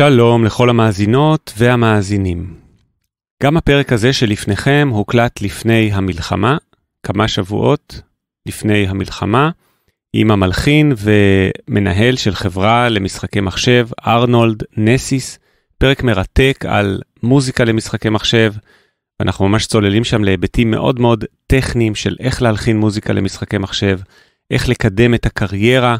שלום לכל המאזינות והמאזינים. גם הפרק הזה שלפניכם הוקלט לפני המלחמה, כמה שבועות לפני המלחמה, עם המלחין ומנהל של חברה למשחקי מחשב, ארנולד נסיס, פרק מרתק על מוזיקה למשחקי מחשב. אנחנו ממש צוללים שם להיבטים מאוד מאוד טכניים של איך להלחין מוזיקה למשחקי מחשב, איך לקדם את הקריירה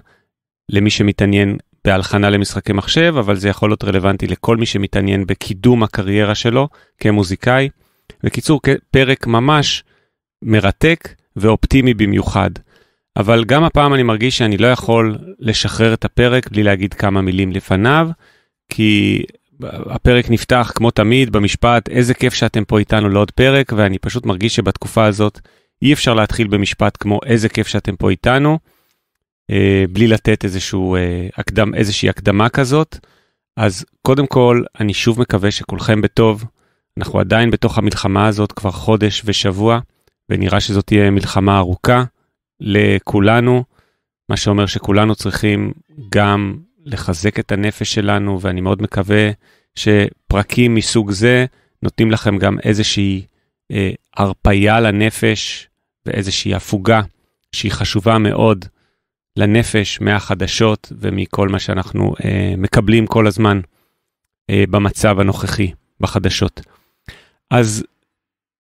למי שמתעניין בהלחנה למשחקי מחשב, אבל זה יכול להיות רלוונטי לכל מי שמתעניין בקידום הקריירה שלו כמוזיקאי. בקיצור, פרק ממש מרתק ואופטימי במיוחד. אבל גם הפעם אני מרגיש שאני לא יכול לשחרר את הפרק בלי להגיד כמה מילים לפניו, כי הפרק נפתח כמו תמיד במשפט איזה כיף שאתם פה איתנו לעוד פרק ואני פשוט מרגיש שבתקופה הזאת אי אפשר להתחיל במשפט כמו איזה כיף שאתם פה איתנו. אה, בלי לתת איזשהו, אה, הקדם, איזושהי הקדמה כזאת. אז קודם כל, אני שוב מקווה שכולכם בטוב. אנחנו עדיין בתוך המלחמה הזאת כבר חודש ושבוע, ונראה שזאת תהיה מלחמה ארוכה לכולנו, מה שאומר שכולנו צריכים גם לחזק את הנפש שלנו, ואני מאוד מקווה שפרקים מסוג זה נותנים לכם גם איזושהי אה, הרפייה לנפש ואיזושהי הפוגה שהיא חשובה מאוד. לנפש מהחדשות ומכל מה שאנחנו אה, מקבלים כל הזמן אה, במצב הנוכחי, בחדשות. אז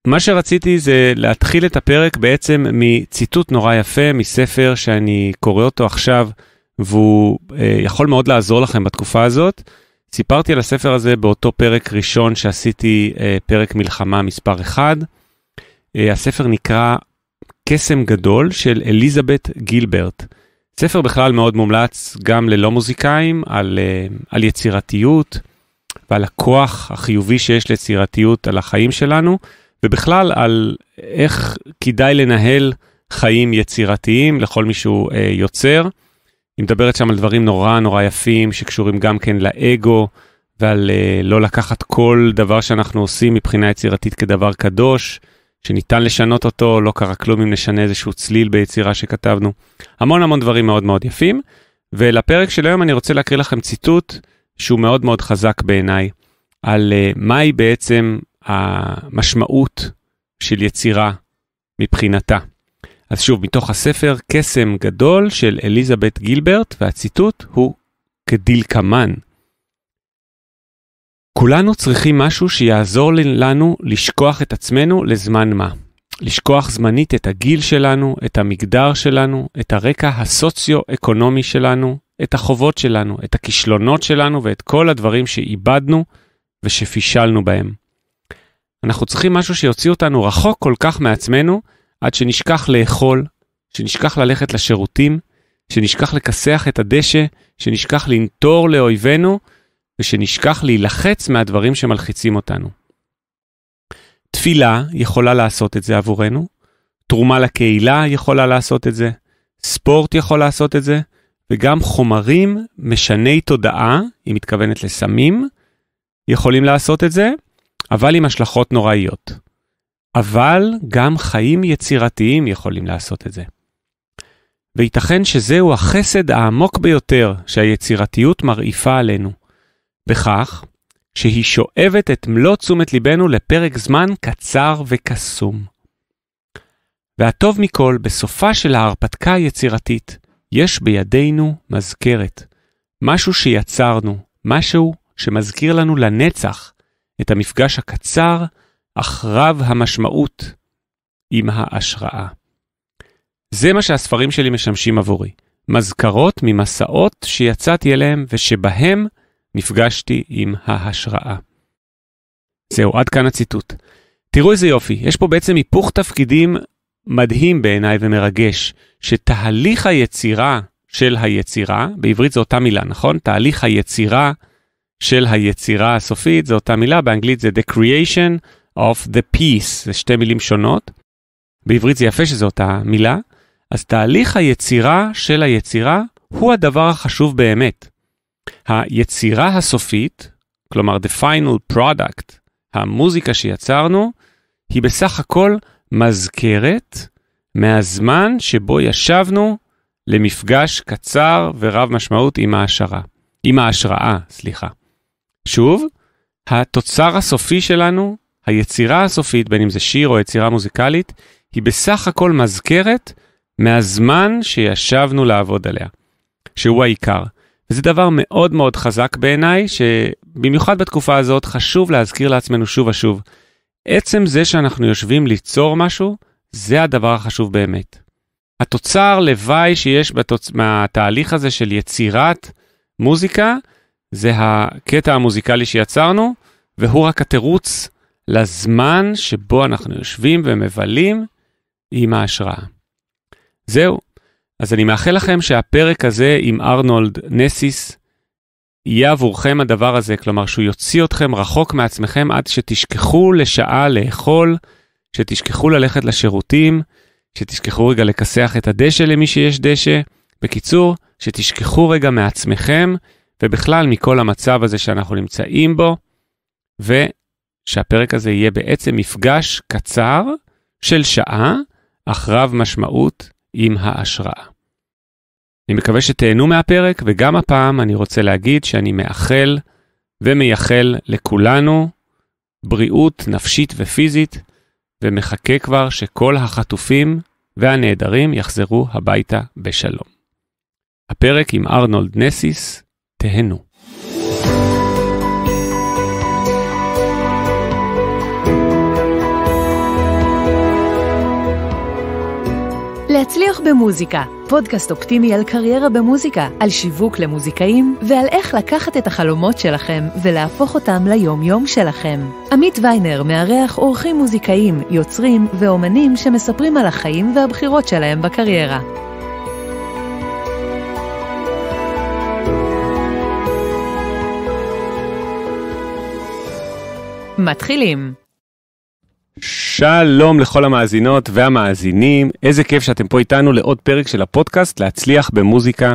מה שרציתי זה להתחיל את הפרק בעצם מציטוט נורא יפה מספר שאני קורא אותו עכשיו, והוא אה, יכול מאוד לעזור לכם בתקופה הזאת. סיפרתי על הספר הזה באותו פרק ראשון שעשיתי, אה, פרק מלחמה מספר 1. אה, הספר נקרא קסם גדול של אליזבת גילברט. ספר בכלל מאוד מומלץ גם ללא מוזיקאים על, אה, על יצירתיות ועל הכוח החיובי שיש ליצירתיות על החיים שלנו, ובכלל על איך כדאי לנהל חיים יצירתיים לכל מי שהוא אה, יוצר. היא מדברת שם על דברים נורא נורא יפים שקשורים גם כן לאגו ועל אה, לא לקחת כל דבר שאנחנו עושים מבחינה יצירתית כדבר קדוש. שניתן לשנות אותו, לא קרה כלום אם נשנה איזשהו צליל ביצירה שכתבנו. המון המון דברים מאוד מאוד יפים. ולפרק של היום אני רוצה להקריא לכם ציטוט שהוא מאוד מאוד חזק בעיניי, על uh, מהי בעצם המשמעות של יצירה מבחינתה. אז שוב, מתוך הספר קסם גדול של אליזבת גילברט, והציטוט הוא כדלקמן. כולנו צריכים משהו שיעזור לנו לשכוח את עצמנו לזמן מה. לשכוח זמנית את הגיל שלנו, את המגדר שלנו, את הרקע הסוציו-אקונומי שלנו, את החובות שלנו, את הכישלונות שלנו ואת כל הדברים שאיבדנו ושפישלנו בהם. אנחנו צריכים משהו שיוציא אותנו רחוק כל כך מעצמנו, עד שנשכח לאכול, שנשכח ללכת לשירותים, שנשכח לכסח את הדשא, שנשכח לנטור לאויבינו, ושנשכח להילחץ מהדברים שמלחיצים אותנו. תפילה יכולה לעשות את זה עבורנו, תרומה לקהילה יכולה לעשות את זה, ספורט יכול לעשות את זה, וגם חומרים משני תודעה, היא מתכוונת לסמים, יכולים לעשות את זה, אבל עם השלכות נוראיות. אבל גם חיים יצירתיים יכולים לעשות את זה. וייתכן שזהו החסד העמוק ביותר שהיצירתיות מרעיפה עלינו. בכך שהיא שואבת את מלוא תשומת ליבנו לפרק זמן קצר וקסום. והטוב מכל, בסופה של ההרפתקה היצירתית, יש בידינו מזכרת, משהו שיצרנו, משהו שמזכיר לנו לנצח את המפגש הקצר אך רב המשמעות עם ההשראה. זה מה שהספרים שלי משמשים עבורי, מזכרות ממסעות שיצאתי אליהם ושבהם נפגשתי עם ההשראה. זהו, עד כאן הציטוט. תראו איזה יופי, יש פה בעצם היפוך תפקידים מדהים בעיניי ומרגש, שתהליך היצירה של היצירה, בעברית זו אותה מילה, נכון? תהליך היצירה של היצירה הסופית זו אותה מילה, באנגלית זה The Creation of the Peace, זה שתי מילים שונות. בעברית זה יפה שזו אותה מילה. אז תהליך היצירה של היצירה הוא הדבר החשוב באמת. היצירה הסופית, כלומר the final product, המוזיקה שיצרנו, היא בסך הכל מזכרת מהזמן שבו ישבנו למפגש קצר ורב משמעות עם ההשראה. עם ההשראה, סליחה. שוב, התוצר הסופי שלנו, היצירה הסופית, בין אם זה שיר או יצירה מוזיקלית, היא בסך הכל מזכרת מהזמן שישבנו לעבוד עליה, שהוא העיקר. וזה דבר מאוד מאוד חזק בעיניי, שבמיוחד בתקופה הזאת חשוב להזכיר לעצמנו שוב ושוב. עצם זה שאנחנו יושבים ליצור משהו, זה הדבר החשוב באמת. התוצר לוואי שיש בתוצ... מהתהליך הזה של יצירת מוזיקה, זה הקטע המוזיקלי שיצרנו, והוא רק התירוץ לזמן שבו אנחנו יושבים ומבלים עם ההשראה. זהו, אז אני מאחל לכם שהפרק הזה עם ארנולד נסיס יהיה עבורכם הדבר הזה, כלומר שהוא יוציא אתכם רחוק מעצמכם עד שתשכחו לשעה לאכול, שתשכחו ללכת לשירותים, שתשכחו רגע לכסח את הדשא למי שיש דשא. בקיצור, שתשכחו רגע מעצמכם ובכלל מכל המצב הזה שאנחנו נמצאים בו, ושהפרק הזה יהיה בעצם מפגש קצר של שעה אך רב משמעות עם ההשראה. אני מקווה שתהנו מהפרק, וגם הפעם אני רוצה להגיד שאני מאחל ומייחל לכולנו בריאות נפשית ופיזית, ומחכה כבר שכל החטופים והנעדרים יחזרו הביתה בשלום. הפרק עם ארנולד נסיס, תהנו. thank you להצליח במוזיקה, פודקאסט אופטימי על קריירה במוזיקה, על שיווק למוזיקאים ועל איך לקחת את החלומות שלכם ולהפוך אותם ליום-יום שלכם. עמית ויינר מארח אורחים מוזיקאים, יוצרים ואומנים שמספרים על החיים והבחירות שלהם בקריירה. מתחילים. שלום לכל המאזינות והמאזינים, איזה כיף שאתם פה איתנו לעוד פרק של הפודקאסט להצליח במוזיקה.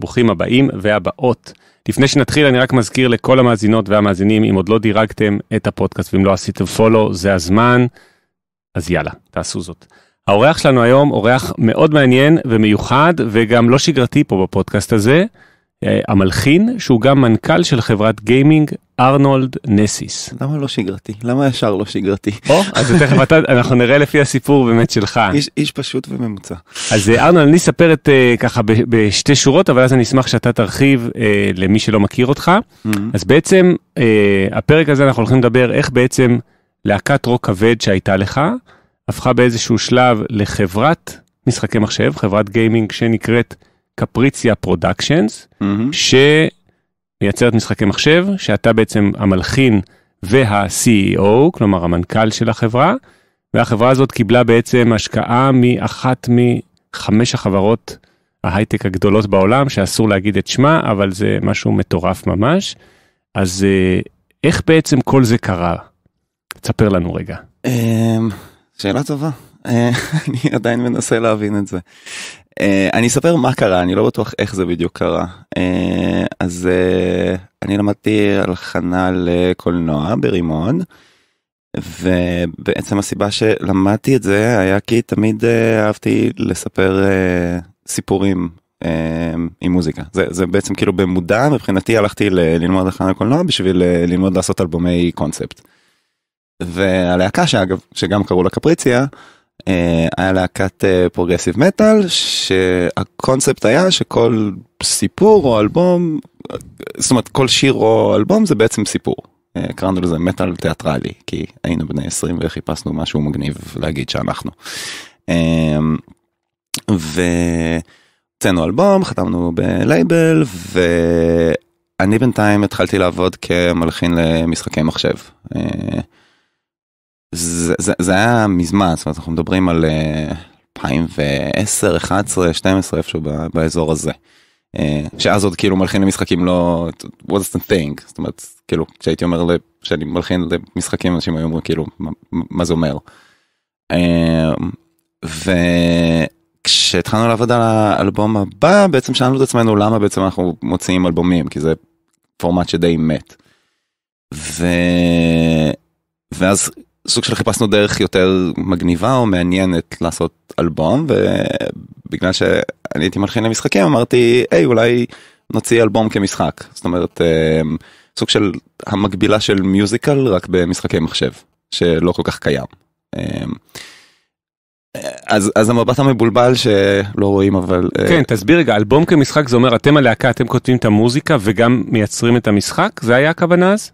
ברוכים הבאים והבאות. לפני שנתחיל אני רק מזכיר לכל המאזינות והמאזינים, אם עוד לא דירגתם את הפודקאסט ואם לא עשיתם פולו, זה הזמן, אז יאללה, תעשו זאת. האורח שלנו היום, אורח מאוד מעניין ומיוחד וגם לא שגרתי פה בפודקאסט הזה. אה, המלחין, שהוא גם מנכ"ל של חברת גיימינג ארנולד נסיס. למה לא שגרתי? למה ישר לא שגרתי? או, אז תכף אתה, אנחנו נראה לפי הסיפור באמת שלך. איש, איש פשוט וממוצע. אז אה, ארנולד, אני אספר את אה, ככה בשתי שורות, אבל אז אני אשמח שאתה תרחיב uh, למי שלא מכיר אותך. Mm-hmm. אז בעצם, uh, הפרק הזה אנחנו הולכים לדבר איך בעצם להקת רוק כבד שהייתה לך, הפכה באיזשהו שלב לחברת משחקי מחשב, חברת גיימינג שנקראת... קפריציה פרודקשנס, mm-hmm. שמייצרת משחקי מחשב, שאתה בעצם המלחין וה-CEO, כלומר המנכ"ל של החברה, והחברה הזאת קיבלה בעצם השקעה מאחת מחמש החברות ההייטק הגדולות בעולם, שאסור להגיד את שמה, אבל זה משהו מטורף ממש. אז אה, איך בעצם כל זה קרה? תספר לנו רגע. אמ, שאלה טובה. אה, אני עדיין מנסה להבין את זה. Uh, אני אספר מה קרה, אני לא בטוח איך זה בדיוק קרה. Uh, אז uh, אני למדתי הלחנה לקולנוע ברימון, ובעצם הסיבה שלמדתי את זה היה כי תמיד uh, אהבתי לספר uh, סיפורים uh, עם מוזיקה. זה, זה בעצם כאילו במודע, מבחינתי הלכתי ללמוד הלחנה לקולנוע בשביל uh, ללמוד לעשות אלבומי קונספט. והלהקה שאגב, שגם קראו לה קפריציה, אה, היה להקת אה, פרוגרסיב מטאל שהקונספט היה שכל סיפור או אלבום אה, זאת אומרת כל שיר או אלבום זה בעצם סיפור. קראנו לזה מטאל תיאטרלי כי היינו בני 20 וחיפשנו משהו מגניב להגיד שאנחנו. אמ, והוצאנו אלבום חתמנו בלייבל ואני בינתיים התחלתי לעבוד כמלחין למשחקי מחשב. זה, זה, זה היה מזמן, זאת אומרת, אנחנו מדברים על 2010, 11, 12, איפשהו באזור הזה. אה, שאז עוד כאילו מלחין למשחקים לא what is the thing זאת אומרת כאילו כשהייתי אומר שאני מלחין למשחקים אנשים היו אומרים כאילו מה, מה זה אומר. אה, וכשהתחלנו לעבוד על האלבום הבא בעצם שאלנו את עצמנו למה בעצם אנחנו מוציאים אלבומים כי זה פורמט שדי מת. ו... ואז סוג של חיפשנו דרך יותר מגניבה או מעניינת לעשות אלבום ובגלל שאני הייתי מלחין למשחקים אמרתי היי hey, אולי נוציא אלבום כמשחק זאת אומרת אמ, סוג של המקבילה של מיוזיקל רק במשחקי מחשב שלא כל כך קיים. אמ, אז, אז המבט המבולבל שלא רואים אבל... אה, כן, uh... תסביר רגע, אלבום כמשחק זה אומר אתם הלהקה, אתם כותבים את המוזיקה וגם מייצרים את המשחק? זה היה הכוונה אז?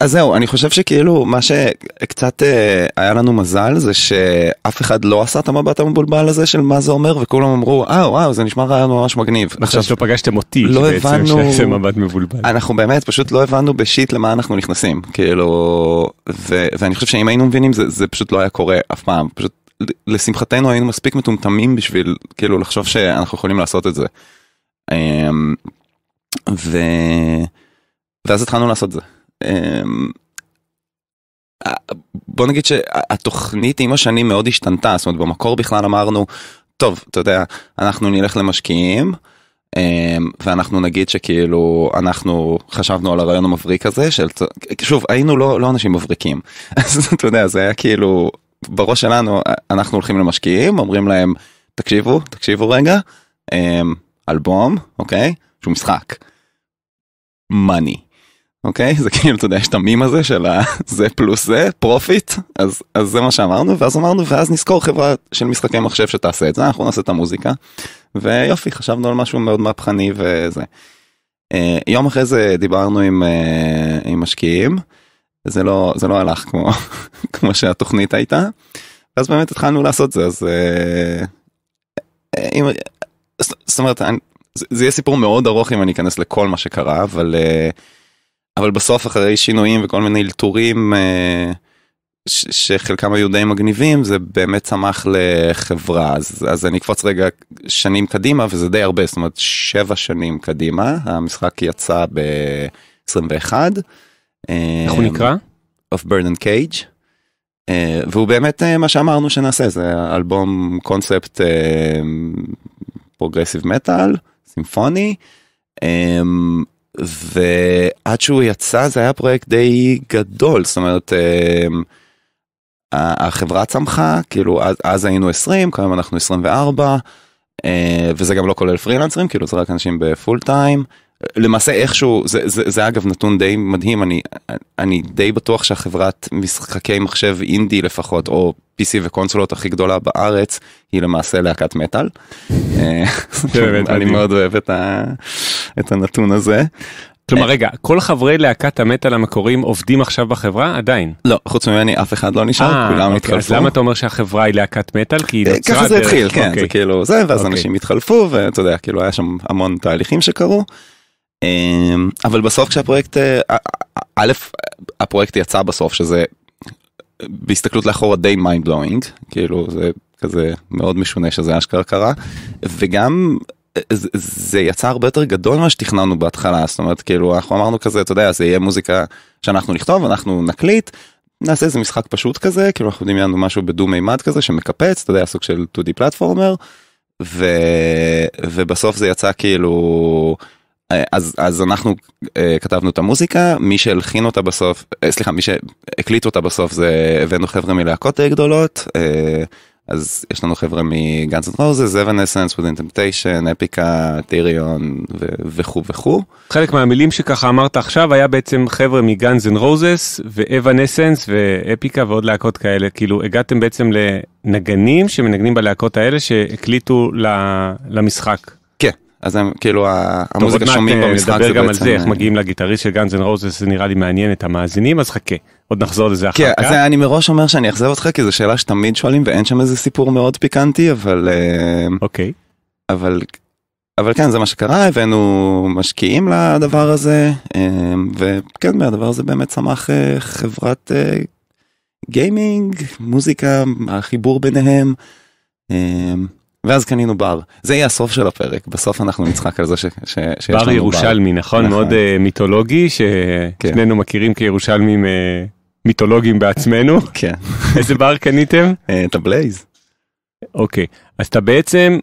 אז זהו, אני חושב שכאילו מה שקצת uh, היה לנו מזל זה שאף אחד לא עשה את המבט המבולבל הזה של מה זה אומר וכולם אמרו, אה oh, וואו wow, זה נשמע רעיון ממש מגניב. עכשיו לא פגשתם אותי, לא הבנו... שזה מבט מבולבל. אנחנו באמת פשוט לא הבנו בשיט למה אנחנו נכנסים, כאילו, ו, ואני חושב שאם היינו מבינים זה, זה פשוט לא היה קורה אף פעם, פשוט לשמחתנו היינו מספיק מטומטמים בשביל כאילו לחשוב שאנחנו יכולים לעשות את זה. אמ, ו... ואז התחלנו לעשות את זה. אמ, בוא נגיד שהתוכנית עם השנים מאוד השתנתה, זאת אומרת במקור בכלל אמרנו, טוב, אתה יודע, אנחנו נלך למשקיעים, אמ, ואנחנו נגיד שכאילו אנחנו חשבנו על הרעיון המבריק הזה של שוב היינו לא לא אנשים מבריקים אז אתה יודע זה היה כאילו בראש שלנו אנחנו הולכים למשקיעים אומרים להם תקשיבו תקשיבו רגע אמ, אלבום אוקיי שהוא משחק. מאני. אוקיי זה כאילו אתה יודע יש את המים הזה של זה פלוס זה פרופיט אז אז זה מה שאמרנו ואז אמרנו ואז נזכור חברה של משחקי מחשב שתעשה את זה אנחנו נעשה את המוזיקה. ויופי חשבנו על משהו מאוד מהפכני וזה. אה, יום אחרי זה דיברנו עם, אה, עם משקיעים. זה לא זה לא הלך כמו כמו שהתוכנית הייתה. אז באמת התחלנו לעשות זה אז אה, אה, אם, אה, זאת אומרת זה, יהיה סיפור מאוד ארוך אם אני אכנס לכל מה שקרה אבל אבל בסוף אחרי שינויים וכל מיני אלתורים שחלקם היו די מגניבים זה באמת צמח לחברה אז, אז אני אקפוץ רגע שנים קדימה וזה די הרבה זאת אומרת שבע שנים קדימה המשחק יצא ב 21. אה, איך הוא נקרא? of bird and cage. Uh, והוא באמת uh, מה שאמרנו שנעשה זה אלבום קונספט פרוגרסיב מטאל סימפוני ועד שהוא יצא זה היה פרויקט די גדול זאת אומרת um, החברה צמחה כאילו אז, אז היינו 20 כיום אנחנו 24 uh, וזה גם לא כולל פרילנסרים כאילו זה רק אנשים בפול טיים. למעשה איכשהו, זה, זה, זה זה אגב נתון די מדהים, אני, אני די בטוח שהחברת משחקי מחשב אינדי לפחות, או PC וקונסולות הכי גדולה בארץ, היא למעשה להקת מטאל. אני מאוד אוהב את, ה, את הנתון הזה. כלומר רגע, כל חברי להקת המטאל המקוריים עובדים עכשיו בחברה? עדיין. לא, חוץ ממני אף אחד לא נשאר, אה, כולם אוקיי, התחלפו. אז למה אתה אומר שהחברה היא להקת מטאל? כי היא נוצרה... אה, דרך... ככה זה התחיל, כן, אוקיי. זה כאילו זה, ואז אוקיי. אנשים התחלפו, ואתה יודע, כאילו היה שם המון תהליכים שקרו. אמ, אבל בסוף כשהפרויקט, אה, א', הפרויקט יצא בסוף שזה בהסתכלות לאחורה די מיינד בלואינג, כאילו זה כזה מאוד משונה שזה אשכרה קרה, וגם אה, זה, יצא הרבה יותר גדול ממה שתכננו בהתחלה, זאת אומרת כאילו אנחנו אמרנו כזה, אתה יודע, זה יהיה מוזיקה שאנחנו נכתוב, אנחנו נקליט, נעשה איזה משחק פשוט כזה, כאילו אנחנו יודעים לנו משהו בדו מימד כזה שמקפץ, אתה יודע, סוג של 2D פלטפורמר, ו... ובסוף זה יצא כאילו אה, אז, אז אנחנו uh, כתבנו את המוזיקה, מי שהלחין אותה בסוף, uh, סליחה, מי שהקליט אותה בסוף זה הבאנו חבר'ה מלהקות גדולות, uh, אז יש לנו חבר'ה מגאנס אנד רוזס, אבן אסנס, ווידן טמפטיישן, אפיקה, טיריון וכו' וכו'. חלק מהמילים שככה אמרת עכשיו היה בעצם חבר'ה מגאנס אנד רוזס ואבן אסנס ואפיקה ועוד להקות כאלה, כאילו הגעתם בעצם לנגנים שמנגנים בלהקות האלה שהקליטו למשחק. אז הם, כאילו המוזיקה שומעים אה, במשחק זה בעצם... גם על זה, איך אה, מגיעים לגיטריסט של גאנז אנד רוזס, זה נראה לי מעניין את המאזינים, אז חכה, עוד נחזור לזה אחר כך. כן, אז אני מראש אומר שאני אכזב אותך, כי זו שאלה שתמיד שואלים ואין שם איזה סיפור מאוד פיקנטי, אבל... אה, אוקיי. אבל אבל כן זה מה שקרה הבאנו משקיעים לדבר הזה וכן מהדבר הזה באמת צמח חברת גיימינג מוזיקה החיבור ביניהם ואז קנינו בר. זה יהיה הסוף של הפרק, בסוף אנחנו נצחק על זה ש, ש, שיש לנו בר. בר ירושלמי, נכון? נכון. מאוד uh, מיתולוגי, ששנינו כן. מכירים כירושלמים uh, מיתולוגיים בעצמנו. כן. איזה בר קניתם? אה, את הבלייז. אוקיי, אז אתה בעצם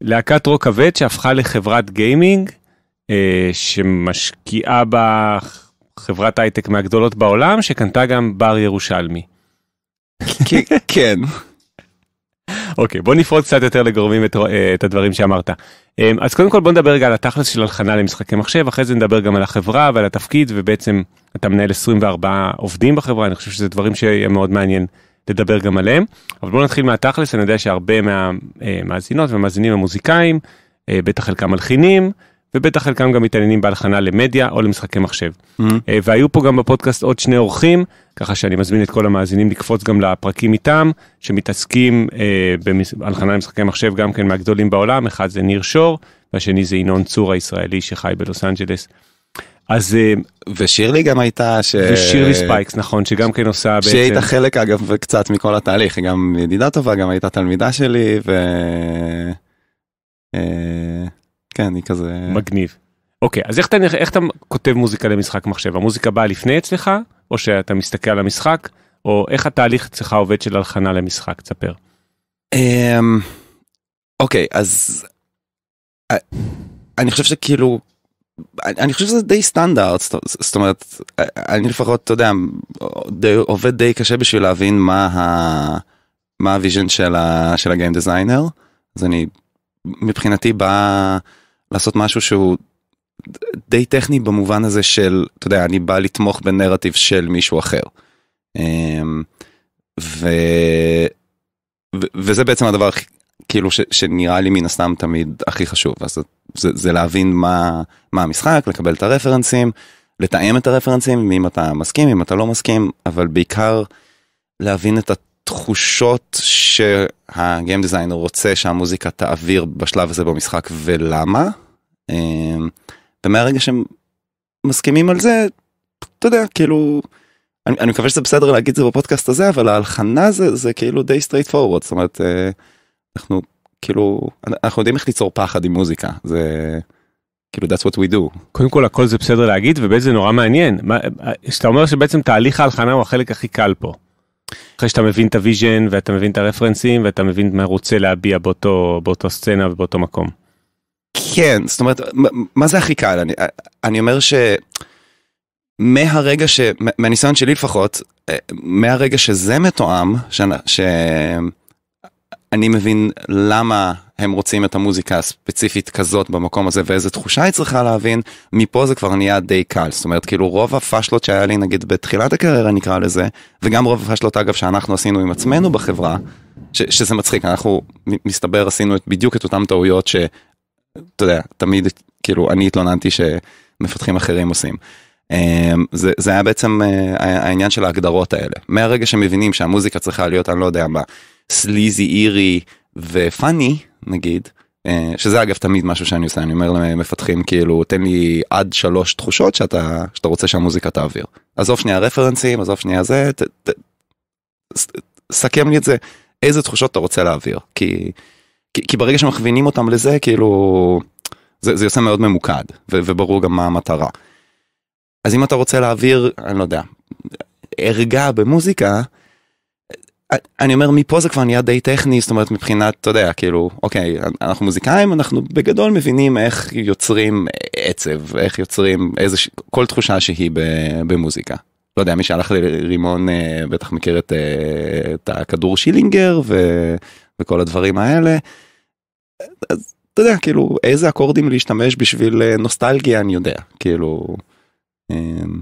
להקת רוק כבד שהפכה לחברת גיימינג, uh, שמשקיעה בה חברת הייטק מהגדולות בעולם, שקנתה גם בר ירושלמי. כן. אוקיי okay, בוא נפרוט קצת יותר לגורמים את את הדברים שאמרת אמ, אז קודם כל בוא נדבר רגע על התכלס של הלחנה למשחקי מחשב אחרי זה נדבר גם על החברה ועל התפקיד ובעצם אתה מנהל 24 עובדים בחברה אני חושב שזה דברים שיהיה מאוד מעניין לדבר גם עליהם אבל בוא נתחיל מהתכלס אני יודע שהרבה מהמאזינות ומאזינים מוזיקאים, אה, בטח חלקם מלחינים. ובטח חלקם גם מתעניינים בהלחנה למדיה או למשחקי מחשב. Mm-hmm. אה, והיו פה גם בפודקאסט עוד שני אורחים ככה שאני מזמין את כל המאזינים לקפוץ גם לפרקים איתם, שמתעסקים אה, בהלחנה למשחקי מחשב גם כן מהגדולים בעולם, אחד זה ניר שור, והשני זה ינון צור הישראלי שחי בלוס אנג'לס. אז אה, ושירלי גם הייתה ש... ושירלי ספייקס נכון שגם כן עושה שהיית בעצם. שהיא הייתה חלק אגב קצת מכל התהליך היא גם ידידה טובה גם הייתה תלמידה שלי ו... אה, כן היא כזה מגניב. אוקיי אז איך אתה, איך אתה כותב מוזיקה למשחק מחשב המוזיקה באה לפני אצלך או שאתה מסתכל על המשחק, או איך התהליך אצלך עובד של הלחנה למשחק? תספר. אמ, אוקיי, אז אני חושב שכאילו אני חושב שזה די סטנדרט זאת אומרת אני לפחות אתה יודע די, עובד די קשה בשביל להבין מה הוויז'ן של, של הגיים דיזיינר אז אני מבחינתי בא לעשות משהו שהוא די טכני במובן הזה של, אתה יודע, אני בא לתמוך בנרטיב של מישהו אחר. אמ, ו... ו... וזה בעצם הדבר כאילו ש... שנראה לי מן הסתם תמיד הכי חשוב אז זה, זה להבין מה מה המשחק לקבל את הרפרנסים לתאם את הרפרנסים אם אתה מסכים אם אתה לא מסכים אבל בעיקר להבין את התחושות שהגיים דיזיינר רוצה שהמוזיקה תעביר בשלב הזה במשחק ולמה. אמ, ומהרגע שהם מסכימים על זה, אתה יודע, כאילו, אני, אני מקווה שזה בסדר להגיד את זה בפודקאסט הזה, אבל ההלחנה זה, זה כאילו די סטרייט פורוורד, זאת אומרת, אה, אנחנו כאילו, אנחנו יודעים איך ליצור פחד עם מוזיקה, זה... כאילו that's what we do. קודם כל הכל זה בסדר להגיד ובאמת זה נורא מעניין. אה, שאתה אומר שבעצם תהליך ההלחנה הוא החלק הכי קל פה. אחרי שאתה מבין את הוויז'ן ואתה מבין את הרפרנסים ואתה מבין מה רוצה להביע באותו באותו סצנה ובאותו מקום. כן, זאת אומרת, מה זה הכי קל? אני, אני אומר ש... מהרגע ש... מהניסיון שלי לפחות, אה, מהרגע שזה מתואם, ש... שאני מבין למה הם רוצים את המוזיקה הספציפית כזאת במקום הזה ואיזה תחושה היא צריכה להבין, מפה זה כבר נהיה די קל. זאת אומרת, כאילו רוב הפאשלות שהיה לי נגיד בתחילת הקריירה נקרא לזה, וגם רוב הפאשלות אגב שאנחנו עשינו עם עצמנו בחברה, ש- שזה מצחיק, אנחנו מסתבר עשינו את, בדיוק את אותן טעויות ש- אתה יודע, תמיד, כאילו, אני התלוננתי שמפתחים אחרים עושים. אמ, זה, זה היה בעצם אה, העניין של ההגדרות האלה. מהרגע שמבינים שהמוזיקה צריכה להיות, אני לא יודע מה, סליזי אירי ופאני, נגיד, אה, שזה אגב תמיד משהו שאני עושה, אני אומר למפתחים כאילו, תן לי עד שלוש תחושות שאתה, שאתה רוצה שהמוזיקה תעביר. עזוב שנייה רפרנסים, עזוב שנייה זה, ת, ת, ת, סכם לי את זה, איזה תחושות אתה רוצה להעביר, כי... כי, כי ברגע שמכווינים אותם לזה, כאילו, זה, זה יוצא מאוד ממוקד, ו, וברור גם מה המטרה. אז אם אתה רוצה להעביר, אני לא יודע, ערגה במוזיקה, אני אומר מפה זה כבר נהיה די טכני זאת אומרת מבחינת אתה יודע כאילו אוקיי אנחנו מוזיקאים אנחנו בגדול מבינים איך יוצרים עצב איך יוצרים איזה ש... כל תחושה שהיא במוזיקה. לא יודע מי שהלך לרימון אה, בטח מכיר את, אה, את הכדור שילינגר ו... וכל הדברים האלה. אז אתה יודע כאילו איזה אקורדים להשתמש בשביל אה, נוסטלגיה אני יודע כאילו. אמ,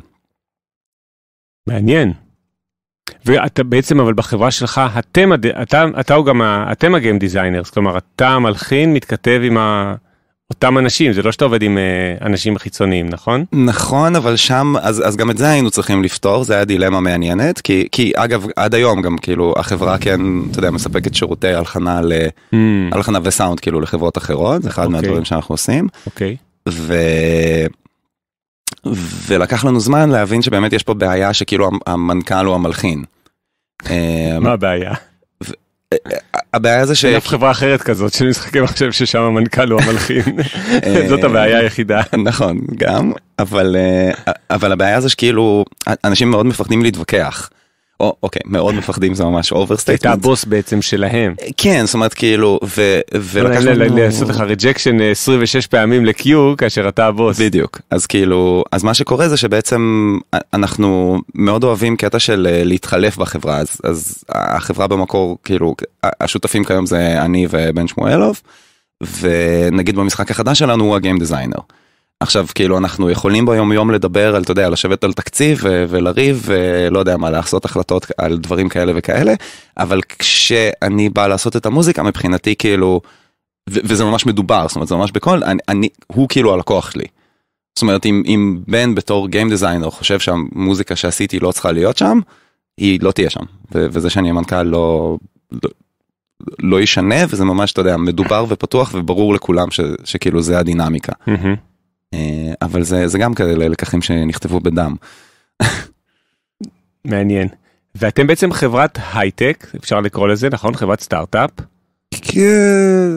מעניין. ואתה בעצם אבל בחברה שלך אתם אתה אתה הוא גם אתם הגיים דיזיינרס כלומר אתה מלחין מתכתב עם ה... אותם אנשים, זה לא שאתה עובד עם אה, אנשים חיצוניים, נכון? נכון, אבל שם, אז, אז גם את זה היינו צריכים לפתור, זה היה דילמה מעניינת, כי, כי אגב, עד היום גם כאילו החברה כן, אתה יודע, מספקת שירותי הלחנה, ל, mm. הלחנה וסאונד כאילו לחברות אחרות, זה אחד okay. אוקיי. מהדברים שאנחנו עושים. אוקיי. Okay. ו... ולקח לנו זמן להבין שבאמת יש פה בעיה שכאילו המנכ"ל הוא המלחין. מה אמ, הבעיה? הבעיה זה ש... אין אף חברה אחרת כזאת של משחקי מחשב ששם המנכ"ל הוא המלחין, אה, זאת הבעיה היחידה. נכון, גם, אה, אבל הבעיה זה שכאילו אנשים מאוד מפחדים להתווכח. או, אוקיי, מאוד מפחדים זה ממש אוברסטייטמנט. אתה הבוס בעצם שלהם. כן, זאת אומרת כאילו, ו... ולקחנו... לעשות לך אה, ריג'קשן 26 פעמים לקיו כאשר אתה הבוס. בדיוק, אז כאילו, אז מה שקורה זה שבעצם אה, אנחנו מאוד אוהבים קטע של אה, להתחלף בחברה, אז, אז החברה במקור, כאילו, השותפים כיום זה אני ובן שמואלוב, ונגיד במשחק החדש שלנו הוא הגיים דזיינר. עכשיו כאילו אנחנו יכולים ביום יום לדבר על אתה יודע לשבת על תקציב אה, ולריב ולא אה, יודע מה לעשות החלטות על דברים כאלה וכאלה אבל כשאני בא לעשות את המוזיקה מבחינתי כאילו וזה ממש מדובר זאת אומרת זה ממש בכל אני, אני הוא כאילו הלקוח שלי. זאת אומרת אם, אם בן בתור גיים דיזיינר חושב שהמוזיקה שעשיתי לא צריכה להיות שם היא לא תהיה שם וזה שאני המנכ"ל לא, לא. לא ישנה וזה ממש אתה יודע מדובר ופתוח וברור לכולם ש, שכאילו זה הדינמיקה. Mm-hmm. אה, אבל זה, זה גם כאלה לקחים שנכתבו בדם. מעניין. ואתם בעצם חברת הייטק, אפשר לקרוא לזה, נכון? חברת סטארט-אפ? כן,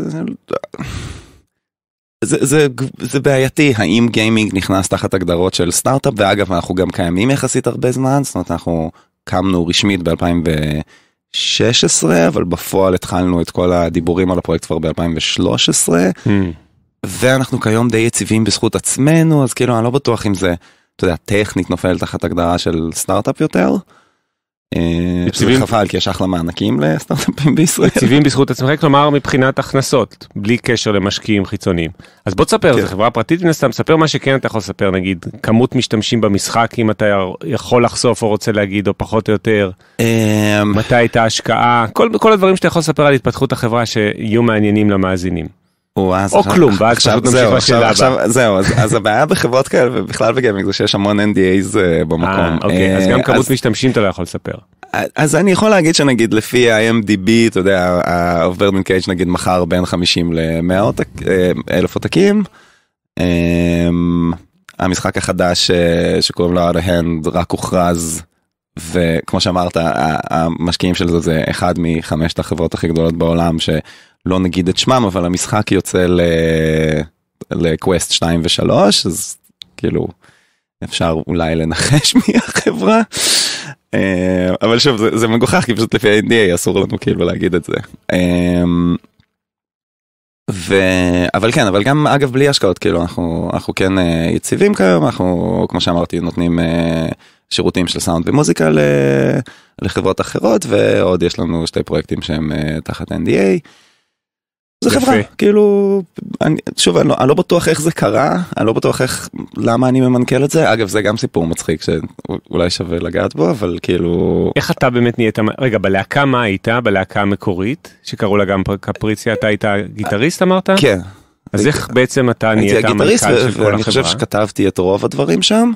זה, זה, זה בעייתי האם גיימינג נכנס תחת הגדרות של סטארט-אפ ואגב אנחנו גם קיימים יחסית הרבה זמן זאת אומרת אנחנו קמנו רשמית ב-2016 אבל בפועל התחלנו את כל הדיבורים על הפרויקט כבר ב-2013. Hmm. ואנחנו כיום די יציבים בזכות עצמנו, אז כאילו אני לא בטוח אם זה, אתה יודע, טכנית נופל תחת הגדרה של סטארט-אפ יותר. אה, יציבים. חבל כי יש אחלה מענקים לסטארט-אפים בישראל. יציבים בזכות עצמך, כלומר מבחינת הכנסות, בלי קשר למשקיעים חיצוניים. אז בוא תספר, כן. זה חברה פרטית מן הסתם, ספר מה שכן אתה יכול לספר, נגיד כמות משתמשים במשחק, אם אתה יכול לחשוף או רוצה להגיד, או פחות או יותר, אמ. מתי הייתה השקעה, כל, כל הדברים שאתה יכול לספר על התפתחות החברה שיהיו מעניינים למאזינים. או כלום, ואז כלום, עכשיו, זהו, הבאה. עכשיו זהו, אז הבעיה בחברות כאלה ובכלל בגיימינג זה שיש המון NDAs אה, במקום. אה, אוקיי, אז אה, גם כמות משתמשים אתה לא יכול לספר. אז אני יכול להגיד שנגיד לפי ה-MDB, אתה יודע, ה overman Cage נגיד מכר בין 50 ל-100 אלף עותקים. אמ, המשחק החדש שקוראים לו Out of Hand רק הוכרז וכמו שאמרת המשקיעים של זה זה אחד מחמשת החברות הכי גדולות בעולם לא נגיד את שמם, אבל המשחק יוצא לקווסט 2 ו-3, אז כאילו אפשר אולי לנחש מי החברה. אה, אבל שוב זה, זה מגוחך כי פשוט לפי ה-NDA אסור לנו כאילו להגיד את זה. אה, ו... אבל כן אבל גם אגב בלי השקעות כאילו אנחנו אנחנו כן אה, יציבים כיום אנחנו כמו שאמרתי נותנים שירותים של סאונד ומוזיקה לחברות אחרות ועוד יש לנו שתי פרויקטים שהם תחת NDA. זה חברה, כאילו, אני שוב, לא, אני לא בטוח איך זה קרה, אני לא בטוח איך, למה אני ממנכ"ל את זה, אגב זה גם סיפור מצחיק שאולי שווה לגעת בו, אבל כאילו... איך אתה באמת נהיית, רגע, בלהקה מה היית? בלהקה המקורית, שקראו לה גם קפריציה, אתה היית גיטריסט אמרת? כן. אז איך בעצם אתה נהיית המנכ"ל של כל החברה? אני חושב שכתבתי את רוב הדברים שם.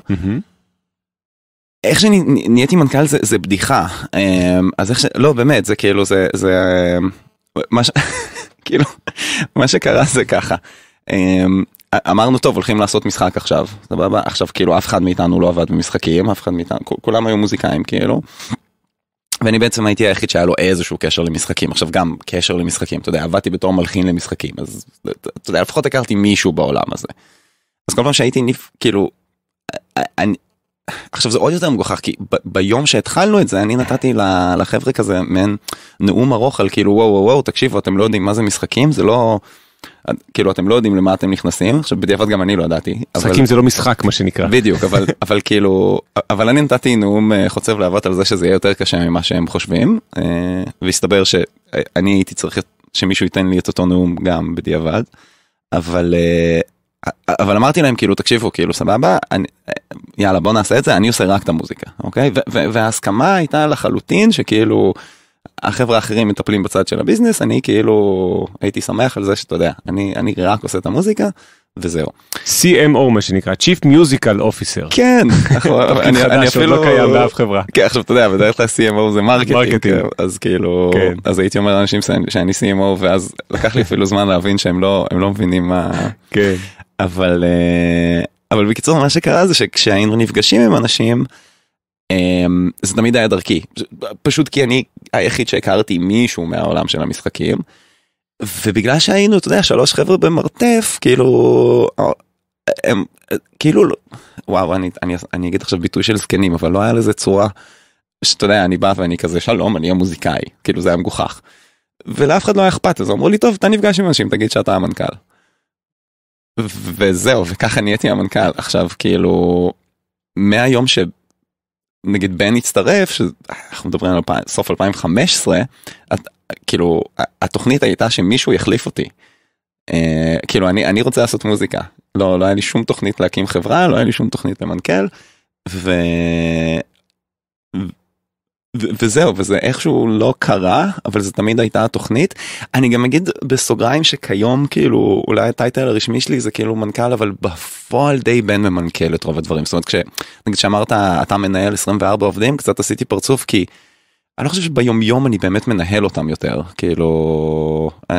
איך שנהייתי מנכ"ל זה זה בדיחה, אמ, אז איך ש... לא באמת, זה כאילו, זה... זה... מה ש... כאילו, מה שקרה זה ככה. אמ, אמרנו טוב הולכים לעשות משחק עכשיו סבבה עכשיו כאילו אף אחד מאיתנו לא עבד במשחקים אף אחד מאיתנו כולם היו מוזיקאים כאילו. ואני בעצם הייתי היחיד שהיה לו איזשהו קשר למשחקים עכשיו גם קשר למשחקים אתה יודע עבדתי בתור מלחין למשחקים אז אתה יודע לפחות הכרתי מישהו בעולם הזה. אז כל פעם שהייתי ניף כאילו אה, אה, אני, עכשיו זה עוד יותר מגוחך כי ב- ביום שהתחלנו את זה אני נתתי לחבר'ה כזה מעין נאום ארוך על כאילו וואו וואו וואו תקשיבו אתם לא יודעים מה זה משחקים זה לא כאילו אתם לא יודעים למה אתם נכנסים עכשיו בדיעבד גם אני לא ידעתי. משחקים אבל... זה לא משחק מה שנקרא. בדיוק אבל אבל כאילו אבל אני נתתי נאום אה, חוצב להבות על זה שזה יהיה יותר קשה ממה שהם חושבים אה, והסתבר שאני הייתי צריך שמישהו ייתן לי את אותו נאום גם בדיעבד אבל אה, אבל אמרתי להם כאילו תקשיבו כאילו סבבה אני, יאללה בוא נעשה את זה אני עושה רק את המוזיקה אוקיי וההסכמה הייתה לחלוטין שכאילו החברה האחרים מטפלים בצד של הביזנס אני כאילו הייתי שמח על זה שאתה יודע אני אני רק עושה את המוזיקה וזהו. CMO מה שנקרא Chief Musical Officer. כן. אני, אפילו לא קיים באף חברה. כן עכשיו אתה יודע בדרך כלל CMO זה מרקטינג כן, אז כאילו כן. אז הייתי אומר לאנשים שאני CMO ואז לקח לי אפילו זמן להבין שהם לא לא מבינים מה. כן. אבל אה, אבל בקיצור מה שקרה זה שכשהיינו נפגשים עם אנשים אמ, זה תמיד היה דרכי פשוט כי אני היחיד שהכרתי מישהו מהעולם של המשחקים. ובגלל שהיינו אתה יודע שלוש חבר'ה במרתף כאילו אה, הם אה, כאילו לא, וואו אני, אני, אני אגיד עכשיו ביטוי של זקנים אבל לא היה לזה צורה. שאתה יודע אני בא ואני כזה שלום אני המוזיקאי כאילו זה היה מגוחך. ולאף אחד לא היה אכפת אז אמרו לי טוב אתה נפגש עם אנשים תגיד שאתה המנכ"ל. וזהו וככה נהייתי המנכ"ל עכשיו כאילו מהיום שנגיד בן הצטרף שאנחנו מדברים על פ... סוף 2015 את, כאילו התוכנית הייתה שמישהו יחליף אותי. Uh, כאילו אני אני רוצה לעשות מוזיקה לא לא היה לי שום תוכנית להקים חברה לא היה לי שום תוכנית למנכ"ל. ו... וזהו וזה איכשהו לא קרה אבל זה תמיד הייתה התוכנית אני גם אגיד בסוגריים שכיום כאילו אולי הטייטל הרשמי שלי זה כאילו מנכ"ל אבל בפועל די בן ממנכ"ל את רוב הדברים זאת אומרת כשנגיד שאמרת אתה מנהל 24 עובדים קצת עשיתי פרצוף כי. אני לא חושב שביום יום אני באמת מנהל אותם יותר כאילו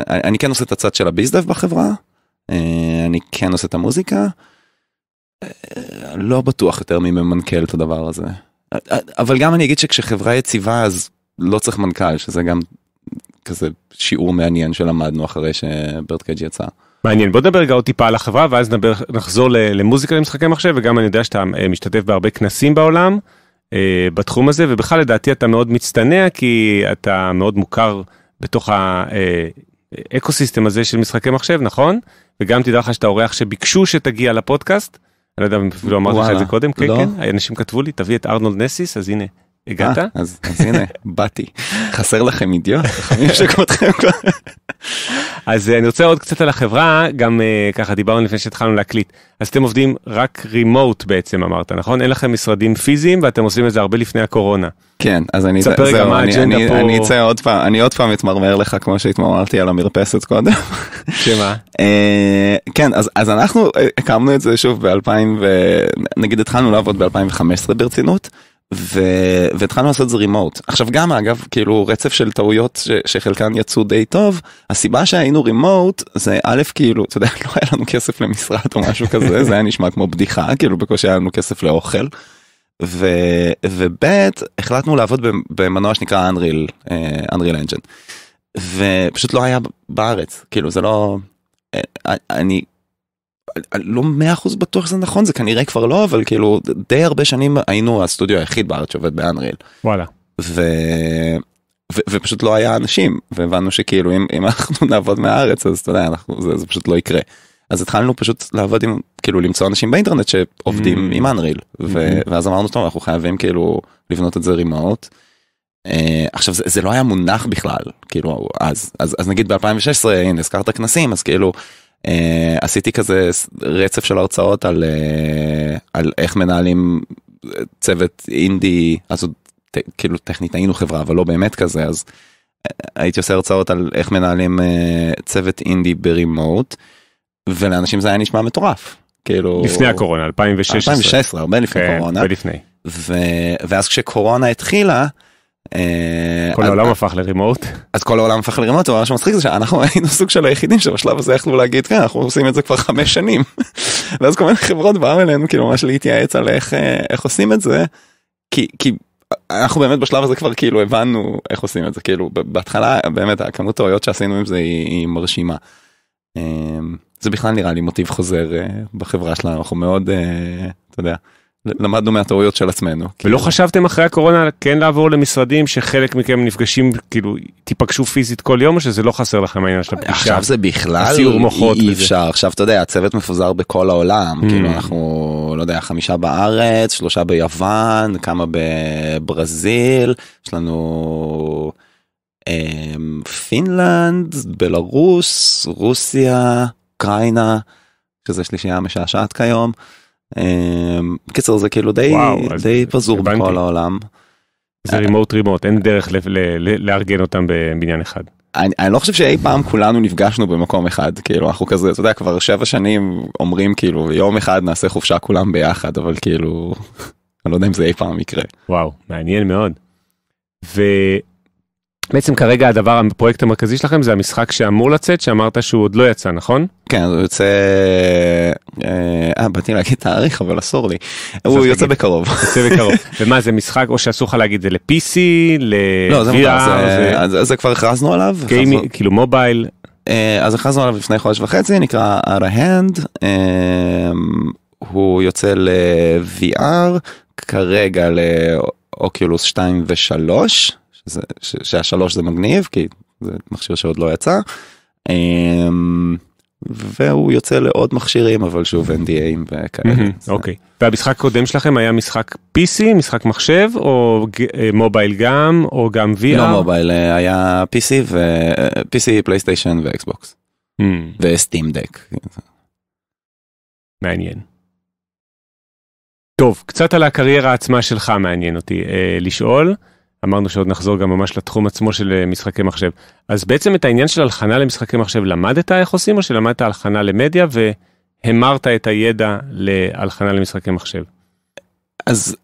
אני כן עושה את הצד של הביזדב בחברה אני כן עושה את המוזיקה. לא בטוח יותר מי ממנכ"ל את הדבר הזה. אבל גם אני אגיד שכשחברה יציבה אז לא צריך מנכ"ל, שזה גם כזה שיעור מעניין שלמדנו אחרי שברטקג' יצא. מעניין בוא נדבר רגע עוד טיפה על החברה ואז נדבר, נחזור למוזיקה למשחקי מחשב וגם אני יודע שאתה אה, משתתף בהרבה כנסים בעולם אה, בתחום הזה ובכלל לדעתי אתה מאוד מצטנע כי אתה מאוד מוכר בתוך האקו אה, סיסטם הזה של משחקי מחשב נכון וגם תדע לך שאתה אורח שביקשו שתגיע לפודקאסט. אני לא יודע אם אפילו אמרתי לך את זה קודם, כן לא? כן, אנשים כתבו לי תביא את ארנולד נסיס אז הנה. הגעת? אה, אז הנה, באתי. חסר לכם אידיוט? חכמים שכמותכם כבר. אז אה, אני רוצה עוד קצת על החברה, גם אה, ככה דיברנו לפני שהתחלנו להקליט. אז אתם עובדים רק רימוט בעצם אמרת, נכון? אין לכם משרדים פיזיים ואתם עושים את זה הרבה לפני הקורונה. כן, אז אני... תספר גם מה האג'נדה פה. אני אצא עוד פעם, אני עוד פעם אתמרמר לך כמו שהתמרמרתי על המרפסת קודם. שמה? כן, אז אנחנו הקמנו את זה שוב ב-2000, נגיד התחלנו לעבוד ב-2015 ברצינות. ו... והתחלנו לעשות את זה רימוט. עכשיו גם אגב, כאילו רצף של טעויות ש... שחלקן יצאו די טוב, הסיבה שהיינו רימוט זה א', כאילו, אתה יודע, לא היה לנו כסף למשרד או משהו כזה, זה היה נשמע כמו בדיחה, כאילו בקושי היה לנו כסף לאוכל. ו... וב', החלטנו לעבוד במנוע שנקרא Unreal, אה, Unreal Engine. ופשוט לא היה בארץ, כאילו זה לא... אה, אני לא מאה אחוז בטוח שזה נכון זה כנראה כבר לא אבל כאילו די הרבה שנים היינו הסטודיו היחיד בארץ שעובד באנריל. וואלה. ו... ו... ופשוט לא היה אנשים והבנו שכאילו אם, אם אנחנו נעבוד מהארץ אז אתה יודע אנחנו זה, זה פשוט לא יקרה. אז התחלנו פשוט לעבוד עם כאילו למצוא אנשים באינטרנט שעובדים mm-hmm. עם אנריל mm-hmm. ו... ואז אמרנו טוב אנחנו חייבים כאילו לבנות את זה רימוט. Uh, אה, עכשיו זה, זה לא היה מונח בכלל כאילו אז אז אז נגיד ב2016 הנה הזכרת כנסים אז כאילו uh, עשיתי כזה רצף של הרצאות על, uh, על איך מנהלים אה, צוות אינדי, אז עוד כאילו טכנית היינו חברה אבל לא באמת כזה אז uh, הייתי עושה הרצאות על איך מנהלים uh, צוות אינדי ברימוט ולאנשים זה היה נשמע מטורף כאילו לפני הקורונה 2016 2016 הרבה לפני כן, קורונה ולפני. ו... ואז כשקורונה התחילה. אה, כל העולם הפך לרימוט אז כל העולם הפך לרימוט מה שמצחיק זה שאנחנו היינו סוג של היחידים שבשלב הזה יכלו להגיד כן אנחנו עושים את זה כבר חמש שנים ואז כל מיני חברות באו אלינו כאילו ממש להתייעץ על איך אה, איך עושים את זה כי כי אנחנו באמת בשלב הזה כבר כאילו הבנו איך עושים את זה כאילו בהתחלה באמת הכמות טעויות שעשינו עם זה היא מרשימה. אה, זה בכלל נראה לי מוטיב חוזר בחברה שלנו אנחנו מאוד אתה יודע. למדנו מהטעויות של עצמנו. ולא כן. חשבתם אחרי הקורונה כן לעבור למשרדים שחלק מכם נפגשים, כאילו, תיפגשו פיזית כל יום, או שזה לא חסר לכם העניין של הפגישה? עכשיו זה בכלל, הסיור אי אפשר. עכשיו, אתה יודע, הצוות מפוזר בכל העולם, mm. כאילו, אנחנו, לא יודע, חמישה בארץ, שלושה ביוון, כמה בברזיל, יש לנו... אה, פינלנד, בלרוס, רוסיה, אוקראינה, שזה שלישייה משעשעת כיום. אמ, קיצר זה כאילו די די פזור בכל העולם. זה רימוט אה, רימוט אין דרך לארגן אותם בבניין אחד. אני, אני לא חושב שאי פעם כולנו נפגשנו במקום אחד כאילו אנחנו כזה אתה יודע כבר שבע שנים אומרים כאילו יום אחד נעשה חופשה כולם ביחד אבל כאילו אני לא יודע אם זה אי פעם יקרה. וואו מעניין מאוד. ו... בעצם כרגע הדבר, הפרויקט המרכזי שלכם זה המשחק שאמור לצאת, שאמרת שהוא עוד לא יצא, נכון? כן, הוא יוצא... אה, אה באתי להגיד תאריך, אבל אסור לי. הוא יוצא בקרוב. יוצא בקרוב. ומה, זה משחק, או שאסור לך להגיד, זה ל-PC, ל-VR? לא, זה כבר הכרזנו עליו. כאילו מובייל. אה, אז הכרזנו עליו לפני חודש וחצי, נקרא Out of Hand. אה, הוא יוצא ל-VR, כרגע ל... אוקיולוס 2 ו-3. שהשלוש זה מגניב כי זה מכשיר שעוד לא יצא. אמ, והוא יוצא לעוד מכשירים אבל שוב NDAים וכאלה. אוקיי. והמשחק הקודם שלכם היה משחק PC, משחק מחשב או אה, מובייל גם או גם VR? לא מובייל אה, היה PC ו... PC פלייסטיישן ואקסבוקס. וסטים דק. מעניין. טוב קצת על הקריירה עצמה שלך מעניין אותי אה, לשאול. אמרנו שעוד נחזור גם ממש לתחום עצמו של אה, משחקי מחשב. אז בעצם את העניין של הלחנה למשחקי מחשב למדת איך עושים, או שלמדת הלחנה למדיה והמרת את הידע להלחנה למשחקי מחשב? אז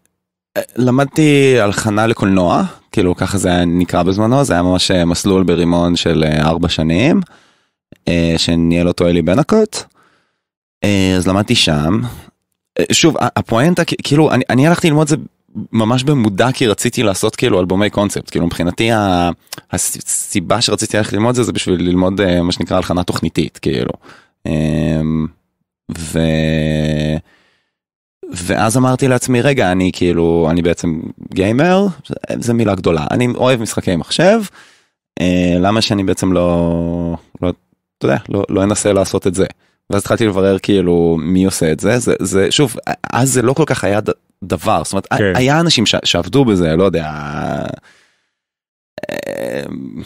אה, למדתי הלחנה לקולנוע, כאילו ככה זה נקרא בזמנו, זה היה ממש אה, מסלול ברימון של ארבע שנים, שניהל אותו אלי בנקוט. אז למדתי שם. שוב, הפואנטה, כאילו, אני, אני הלכתי ללמוד זה ממש במודע כי רציתי לעשות כאילו אלבומי קונספט כאילו מבחינתי הסיבה שרציתי ללכת ללמוד זה זה בשביל ללמוד אה, מה שנקרא הלחנה תוכניתית כאילו. אמ, ו... ואז אמרתי לעצמי רגע אני כאילו אני בעצם גיימר זה מילה גדולה אני אוהב משחקי מחשב אה, למה שאני בעצם לא לא אתה יודע לא, לא אנסה לעשות את זה. ואז התחלתי לברר כאילו מי עושה את זה זה זה שוב אז זה לא כל כך היה דבר, זאת אומרת, כן. היה אנשים ש... שעבדו בזה, לא יודע, אמ,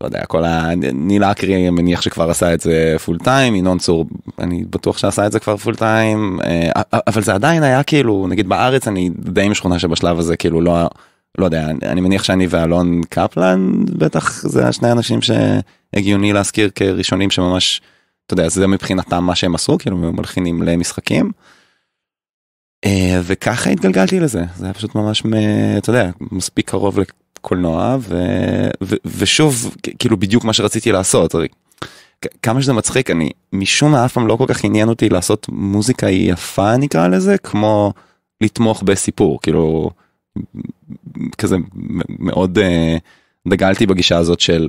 לא יודע, כל ה... ניל אקרי, אני מניח שכבר עשה את זה פול טיים, ינון צור, אני בטוח שעשה את זה כבר פול טיים, אה, אבל זה עדיין היה כאילו, נגיד בארץ אני די משכונה שבשלב הזה כאילו לא... לא יודע, אני מניח שאני ואלון קפלן בטח זה השני אנשים שהגיוני להזכיר כראשונים שממש, אתה יודע, זה מבחינתם מה שהם עשו, כאילו הם מלחינים למשחקים. אה, וככה התגלגלתי לזה זה היה פשוט ממש אתה יודע מספיק קרוב לקולנוע ו, ו, ושוב כאילו בדיוק מה שרציתי לעשות. כמה שזה מצחיק אני משום מה אף פעם לא כל כך עניין אותי לעשות מוזיקה יפה נקרא לזה כמו לתמוך בסיפור כאילו כזה מאוד אה, דגלתי בגישה הזאת של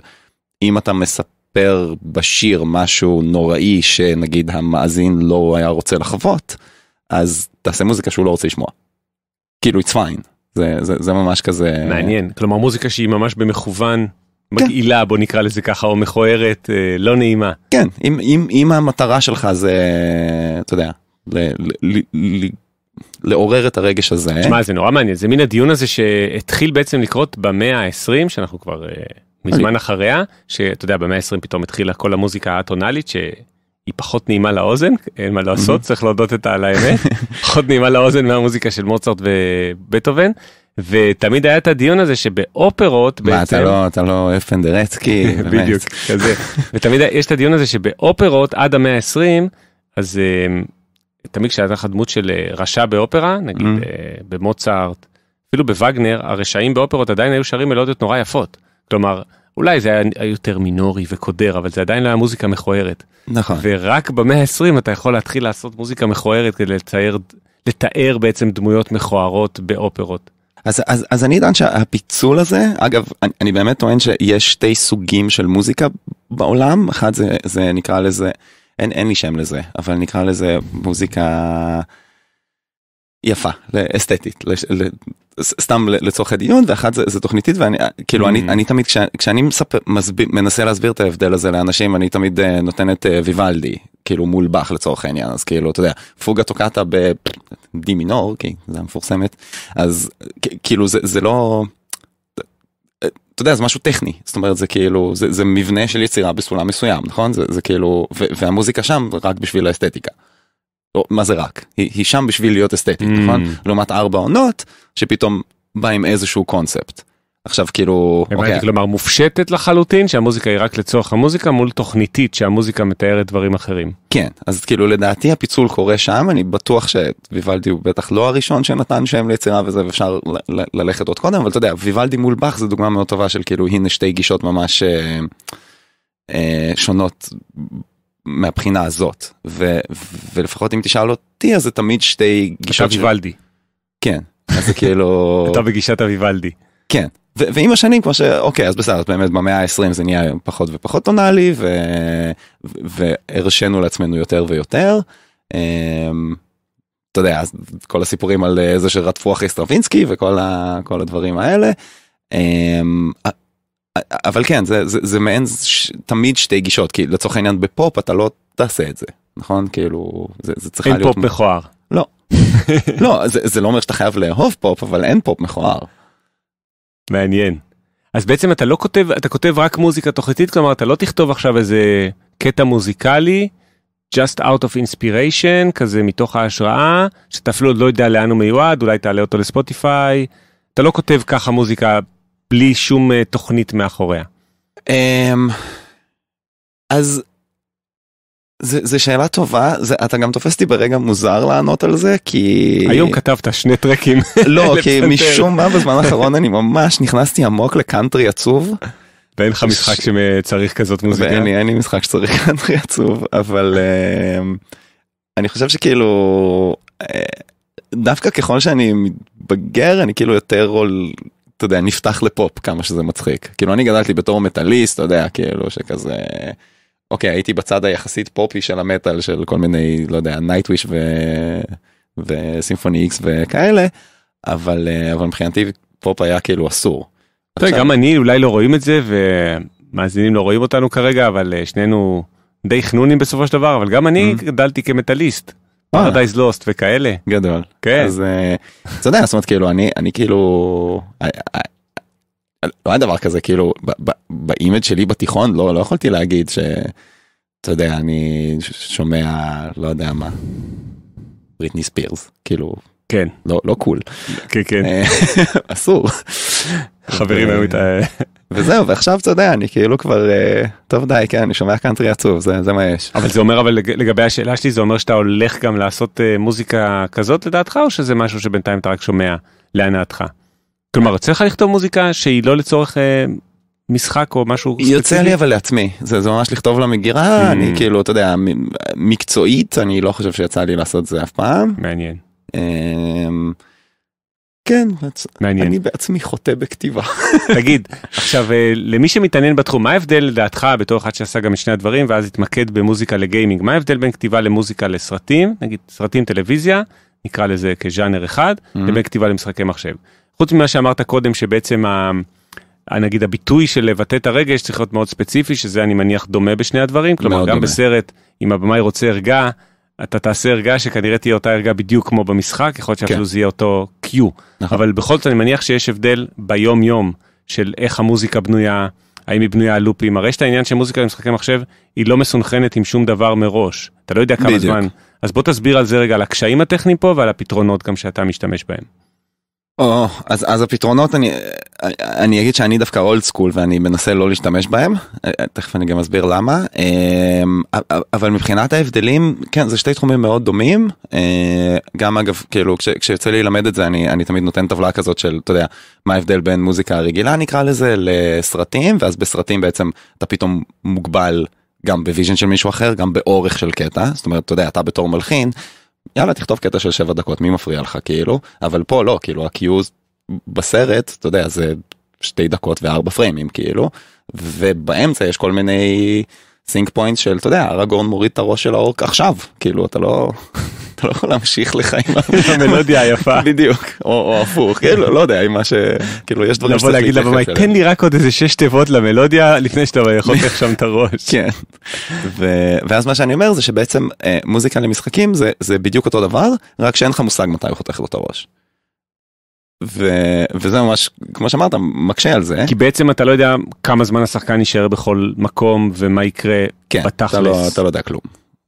אם אתה מספר בשיר משהו נוראי שנגיד המאזין לא היה רוצה לחוות. אז תעשה מוזיקה שהוא לא רוצה לשמוע. כאילו it's fine זה זה זה ממש כזה מעניין כלומר מוזיקה שהיא ממש במכוון כן. מגעילה כן. בוא נקרא לזה ככה או מכוערת אה, לא נעימה כן אם אם אם המטרה שלך זה אתה יודע ל, ל, ל, ל, לעורר את הרגש הזה. תשמע זה נורא מעניין זה מן הדיון הזה שהתחיל בעצם לקרות במאה ה-20 שאנחנו כבר אה, מזמן אחריה שאתה יודע במאה ה-20 פתאום התחילה כל המוזיקה הטונאלית. ש... היא פחות נעימה לאוזן, אין מה לעשות, mm-hmm. צריך להודות את על האמת, פחות נעימה לאוזן מהמוזיקה של מוצרט ובטהובן. ותמיד היה את הדיון הזה שבאופרות מה, בעצם... מה, אתה לא, אתה לא פנדרצקי, בדיוק, כזה. ותמיד יש את הדיון הזה שבאופרות עד המאה ה-20, אז אמ, תמיד כשהיה לך דמות של אה, רשע באופרה, נגיד mhm. אה, במוצרט, אפילו בווגנר, הרשעים באופרות עדיין היו שרים מלודיות נורא יפות. כלומר, אולי זה היה יותר מינורי וקודר, אבל זה עדיין לא היה מוזיקה מכוערת. נכון. ורק במאה ה-20 אתה יכול להתחיל לעשות מוזיקה מכוערת כדי לצייר, לתאר בעצם דמויות מכוערות באופרות. אז, אז, אז אני טוען שהפיצול הזה, אגב, אני, אני באמת טוען שיש שתי סוגים של מוזיקה בעולם, אחד זה, זה נקרא לזה, אין, אין לי שם לזה, אבל נקרא לזה מוזיקה... יפה, אסתטית, סתם לצורך הדיון ואחת זה, זה תוכניתית ואני אה, כאילו mm. אני, אני תמיד כשאני, כשאני מספר, מסביר, מנסה להסביר את ההבדל הזה לאנשים אני תמיד uh, נותן את uh, ויוולדי כאילו מול באך לצורך העניין אז כאילו אתה יודע פוגה טוקטה בדי מינור כי זה המפורסמת אז כאילו זה, זה לא. אתה יודע זה משהו טכני זאת אומרת זה כאילו זה, זה מבנה של יצירה בסולם מסוים נכון זה, זה כאילו ו, והמוזיקה שם רק בשביל האסתטיקה. או, לא, מה זה רק? היא, היא שם בשביל להיות אסתטית, mm. נכון? לעומת ארבע עונות, שפתאום בא עם איזשהו קונספט. עכשיו כאילו, הבנתי, אוקיי. כלומר מופשטת לחלוטין שהמוזיקה היא רק לצורך המוזיקה מול תוכניתית שהמוזיקה מתארת דברים אחרים. כן, אז כאילו לדעתי הפיצול קורה שם, אני בטוח שוויוולדי הוא בטח לא הראשון שנתן שם ליצירה וזה אפשר ללכת עוד קודם, אבל אתה יודע, וויוולדי מול באך זה דוגמה מאוד טובה של כאילו הנה שתי גישות ממש אה, אה, שונות מהבחינה הזאת ו, ולפחות אם תשאל אותי אז זה תמיד שתי גישות. של... ויוולדי. כן. אז זה כאילו... אתה בגישת אביוולדי. כן. ו- ועם השנים כמו שאוקיי אז בסדר באמת במאה ה-20 זה נהיה פחות ופחות טונאלי ו- והרשינו לעצמנו יותר ויותר. אמ, אתה יודע כל הסיפורים על אה, זה שרדפו אחרי סטרווינסקי וכל ה- הדברים האלה. אמ, אבל כן זה זה זה מעין ש... תמיד שתי גישות כי לצורך העניין בפופ אתה לא תעשה את זה נכון כאילו זה, זה צריך להיות פופ מכוער לא לא זה, זה לא אומר שאתה חייב לאהוב פופ אבל אין פופ מכוער. מעניין אז בעצם אתה לא כותב אתה כותב רק מוזיקה תוכנית כלומר אתה לא תכתוב עכשיו איזה קטע מוזיקלי just out of inspiration כזה מתוך ההשראה שאתה אפילו לא יודע לאן הוא מיועד אולי תעלה אותו לספוטיפיי אתה לא כותב ככה מוזיקה בלי שום אה, תוכנית מאחוריה? אמ, אז זו שאלה טובה, זה, אתה גם תופס אותי ברגע מוזר לענות על זה, כי... היום כתבת שני טרקים. לא, כי משום מה בזמן האחרון אני ממש נכנסתי עמוק לקאנטרי עצוב. ואין לך משחק ש... שצריך כזאת מוזיקה? ואין לי, אין לי משחק שצריך קאנטרי עצוב, אבל uh, אני חושב שכאילו, uh, דווקא ככל שאני מתבגר, אני כאילו יותר אתה יודע, נפתח לפופ כמה שזה מצחיק. כאילו אני גדלתי בתור מטאליסט, אתה יודע, כאילו שכזה... אוקיי, הייתי בצד היחסית פופי של המטאל של כל מיני, לא יודע, נייטוויש ו... וסימפוני איקס וכאלה, אבל, אה, אבל מבחינתי פופ היה כאילו אסור. עכשיו... גם אני אולי לא רואים את זה ומאזינים לא רואים אותנו כרגע, אבל אה, שנינו די חנונים בסופו של דבר, אבל גם אני mm-hmm. גדלתי כמטאליסט. פרדייז לוסט וכאלה. גדול. כן. אז אה, אתה יודע, זאת אומרת כאילו אני אני כאילו. אה, אה, לא היה דבר כזה כאילו באימג' שלי בתיכון לא לא יכולתי להגיד שאתה יודע אני שומע לא יודע מה בריטני ספירס כאילו כן. לא, לא קול. כן, כן. אה, אסור. חברים היו אה, איתה... וזהו, ועכשיו אתה יודע, אני כאילו כבר, אה, טוב די, כן, אני שומע קאנטרי עצוב, זה, זה מה יש. אבל זה אומר, אבל לגבי השאלה שלי, זה אומר שאתה הולך גם לעשות מוזיקה כזאת לדעתך, או שזה משהו שבינתיים אתה רק שומע להנאתך? כלומר, יוצא לך לכתוב מוזיקה שהיא לא לצורך משחק או משהו ספציפי? יוצא לי אבל לעצמי, זה, זה ממש לכתוב למגירה, אני mm. כאילו, אתה יודע, מקצועית, אני לא חושב שיצא לי לעשות זה אף פעם. מעניין. אמ, כן, מעניין. אני בעצמי חוטא בכתיבה. תגיד, עכשיו אה, למי שמתעניין בתחום, מה ההבדל לדעתך בתור אחד שעשה גם את שני הדברים ואז התמקד במוזיקה לגיימינג, מה ההבדל בין כתיבה למוזיקה לסרטים, נגיד סרטים טלוויזיה, נקרא לזה כז'אנר אחד, mm-hmm. לבין כתיבה למשחקי מחשב. חוץ ממה שאמרת קודם שבעצם ה... נגיד הביטוי של לבטא את הרגש צריך להיות מאוד ספציפי שזה אני מניח דומה בשני הדברים כלומר גם דומה. בסרט אם הבמאי רוצה ערגה אתה תעשה ערגה שכנראה תהיה אותה ערגה בדיוק כמו במשחק, יכול להיות שאפילו כן. זה יהיה אותו Q. נכון. אבל בכל זאת אני מניח שיש הבדל ביום יום של איך המוזיקה בנויה, האם היא בנויה על לופים. הרי יש את העניין שמוזיקה במשחקי מחשב היא לא מסונכנת עם שום דבר מראש. אתה לא יודע כמה בדיוק. זמן. אז בוא תסביר על זה רגע, על הקשיים הטכניים פה ועל הפתרונות גם שאתה משתמש בהם. או, אז, אז הפתרונות, אני, אני אגיד שאני דווקא אולד סקול ואני מנסה לא להשתמש בהם, אה, אה, תכף אני גם אסביר למה, אמ, אבל מבחינת ההבדלים, כן, זה שתי תחומים מאוד דומים, אה, גם אגב, כאילו, כש, כשיוצא לי ללמד את זה, אני, אני תמיד נותן טבלה כזאת של, אתה יודע, מה ההבדל בין מוזיקה רגילה נקרא לזה, לסרטים, ואז בסרטים בעצם אתה פתאום מוגבל גם בוויז'ן של מישהו אחר, גם באורך של קטע, זאת אומרת, אתה יודע, אתה בתור מלחין. יאללה תכתוב קטע של 7 דקות מי מפריע לך כאילו אבל פה לא כאילו הקיוז בסרט אתה יודע זה שתי דקות וארבע פריימים כאילו ובאמצע יש כל מיני סינק פוינט של אתה יודע ארגון מוריד את הראש של האורק עכשיו כאילו אתה לא. אתה לא יכול להמשיך לך עם המלודיה היפה בדיוק או הפוך כאילו לא יודע עם מה שכאילו יש דברים שצריך להגיד לבמאי תן לי רק עוד איזה שש תיבות למלודיה לפני שאתה יכול חותך שם את הראש. כן. ואז מה שאני אומר זה שבעצם אה, מוזיקה למשחקים זה בדיוק אותו דבר רק שאין לך מושג מתי הוא חותך לו את הראש. ו... וזה ממש, כמו שאמרת, מקשה על זה. כי בעצם אתה לא יודע כמה זמן השחקן יישאר בכל מקום ומה יקרה כן, בתכלס. אתה לא, אתה לא יודע כלום.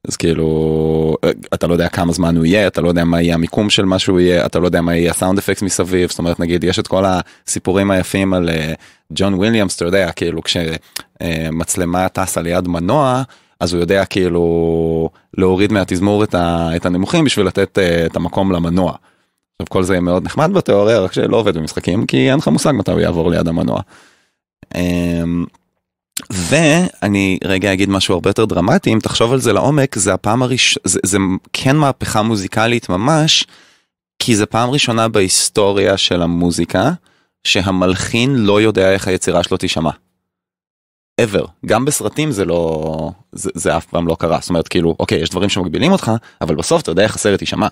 אז כאילו, אה, אתה לא יודע כמה זמן הוא יהיה, אתה לא יודע מה יהיה המיקום של מה שהוא יהיה, אתה לא יודע מה יהיה הסאונד אפקס מסביב, זאת אומרת, נגיד, יש את כל הסיפורים היפים על אה, ג'ון uh, וויליאמס, אתה יודע, כאילו, כשמצלמה אה, uh, טסה ליד מנוע, אז הוא יודע כאילו להוריד מהתזמורת את הנמוכים בשביל לתת uh, את המקום למנוע. עכשיו כל זה מאוד נחמד בתיאוריה רק שלא עובד במשחקים כי אין לך מושג מתי הוא יעבור ליד המנוע. אמ, ואני רגע אגיד משהו הרבה יותר דרמטי אם תחשוב על זה לעומק זה הפעם הראשונה זה, זה כן מהפכה מוזיקלית ממש כי זה פעם ראשונה בהיסטוריה של המוזיקה שהמלחין לא יודע איך היצירה שלו תישמע. ever גם בסרטים זה לא זה, זה אף פעם לא קרה זאת אומרת כאילו אוקיי יש דברים שמגבילים אותך אבל בסוף אתה יודע איך הסרט יישמע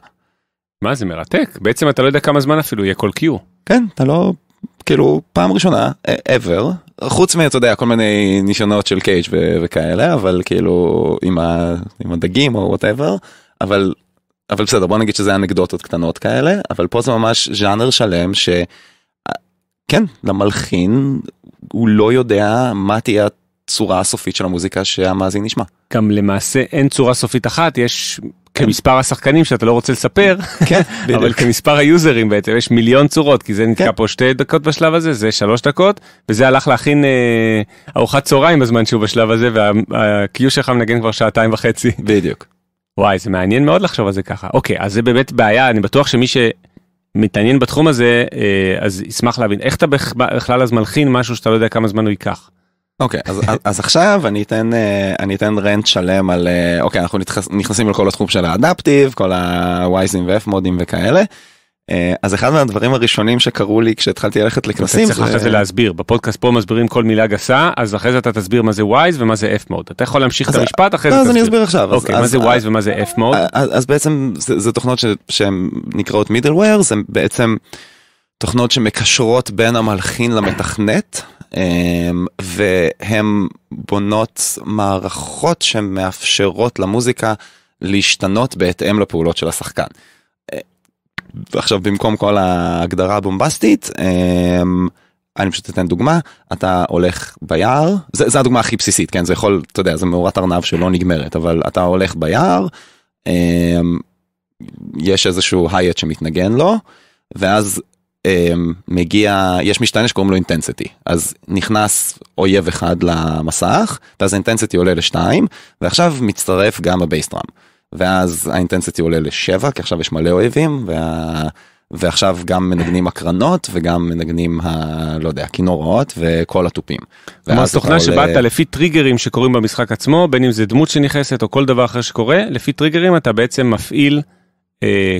מה זה מרתק בעצם אתה לא יודע כמה זמן אפילו יהיה כל קיו. כן אתה לא כאילו פעם ראשונה ever חוץ מאתה יודע כל מיני נישונות של קייג' ו- וכאלה אבל כאילו עם, ה- עם הדגים או וואטאבר אבל אבל בסדר בוא נגיד שזה אנקדוטות קטנות כאלה אבל פה זה ממש ז'אנר שלם שכן למלחין הוא לא יודע מה תהיה הצורה הסופית של המוזיקה שהמאזין נשמע. גם למעשה אין צורה סופית אחת, יש כמספר השחקנים שאתה לא רוצה לספר, כן, אבל כמספר היוזרים בעצם, יש מיליון צורות, כי זה כן. נתקע פה שתי דקות בשלב הזה, זה שלוש דקות, וזה הלך להכין אה, ארוחת צהריים בזמן שהוא בשלב הזה, והקיוש שלך מנגן כבר שעתיים וחצי. בדיוק. וואי, זה מעניין מאוד לחשוב על זה ככה. אוקיי, אז זה באמת בעיה, אני בטוח שמי ש... מתעניין בתחום הזה, אה, אז ישמח להבין, איך אתה בכלל אז מלחין משהו שאתה לא יודע כמה זמן הוא ייקח? אוקיי אז, אז עכשיו אני אתן אה, אני אתן רנט שלם על אה, אוקיי אנחנו נכנסים לכל התחום של האדפטיב כל הווייזים ואף מודים וכאלה. אה, אז אחד מהדברים הראשונים שקרו לי כשהתחלתי ללכת לכנסים. אתה צריך אחרי זה להסביר בפודקאסט פה מסבירים כל מילה גסה אז אחרי זה אתה תסביר מה זה ווייז ומה זה אף מוד אתה יכול להמשיך את המשפט אחרי זה. לא, אז אני אסביר עכשיו. אוקיי מה זה ווייז ומה זה אף מוד אז בעצם זה תוכנות שהן נקראות מידלוויר זה בעצם תוכנות שמקשרות בין המלחין למתכנת אמ, והן בונות מערכות שמאפשרות למוזיקה להשתנות בהתאם לפעולות של השחקן. אה, עכשיו במקום כל ההגדרה הבומבסטית אמ, אני פשוט אתן דוגמה אתה הולך ביער זה, זה הדוגמה הכי בסיסית כן זה יכול אתה יודע זה מאורת ארנב שלא נגמרת אבל אתה הולך ביער אמ, יש איזשהו הייט שמתנגן לו ואז אמ, מגיע, יש משתנה שקוראים לו אינטנסיטי, אז נכנס אויב אחד למסך, ואז האינטנסיטי עולה לשתיים, ועכשיו מצטרף גם הבייסטראם. ואז האינטנסיטי עולה לשבע, כי עכשיו יש מלא אויבים, וה... ועכשיו גם מנגנים הקרנות וגם מנגנים ה... לא יודע, הכינורות וכל התופים. כלומר, סוכנה שבאת ל... לפי טריגרים שקורים במשחק עצמו, בין אם זה דמות שנכנסת או כל דבר אחר שקורה, לפי טריגרים אתה בעצם מפעיל אה,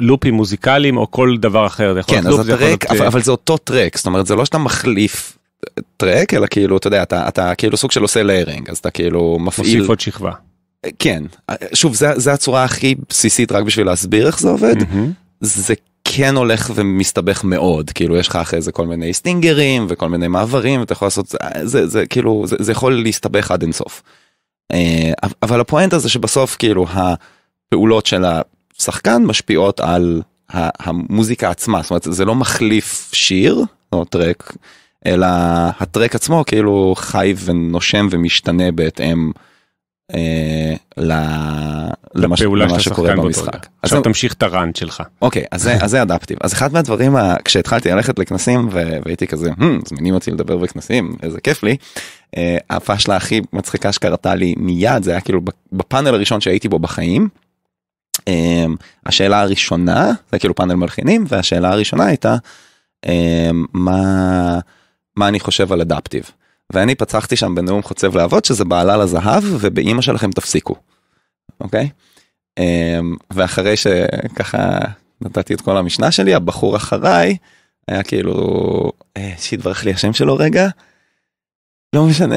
לופים מוזיקליים או כל דבר אחר. כן, אז הטרק, אבל, אה, אבל זה אותו טרק, זאת אומרת זה לא שאתה מחליף טרק, אלא כאילו, אתה יודע, אתה, אתה כאילו סוג של עושה ליירינג, אז אתה כאילו מפעיל... מוסיף עוד שכבה. כן, שוב, זה, זה הצורה הכי בסיסית רק בשביל להסביר איך זה עובד. Mm-hmm. זה כן הולך ומסתבך מאוד, כאילו יש לך אחרי זה כל מיני סטינגרים וכל מיני מעברים, אתה יכול לעשות, זה, זה זה כאילו, זה, זה יכול להסתבך עד אינסוף. אה, אבל הפואנטה זה שבסוף כאילו הפעולות של ה... שחקן משפיעות על המוזיקה עצמה זאת אומרת זה לא מחליף שיר או טרק אלא הטרק עצמו כאילו חי ונושם ומשתנה בהתאם. אה, למה, שקורה במשחק. עכשיו תמשיך את הראנט שלך. אוקיי, אז זה, אדפטיב. אז אחד מהדברים, כשהתחלתי ללכת לכנסים והייתי כזה, זמינים אותי לדבר בכנסים, איזה כיף לי, אה, הפאשלה הכי מצחיקה שקרתה לי מיד, זה היה כאילו בפאנל הראשון שהייתי בו בחיים, Um, השאלה הראשונה זה כאילו פאנל מלחינים והשאלה הראשונה הייתה um, מה מה אני חושב על אדפטיב. ואני פצחתי שם בנאום חוצב להבות שזה בעלה לזהב ובאימא שלכם תפסיקו. אוקיי? okay? אמ, um, ואחרי שככה נתתי את כל המשנה שלי הבחור אחריי היה כאילו אה, שהתברך לי השם שלו רגע. לא משנה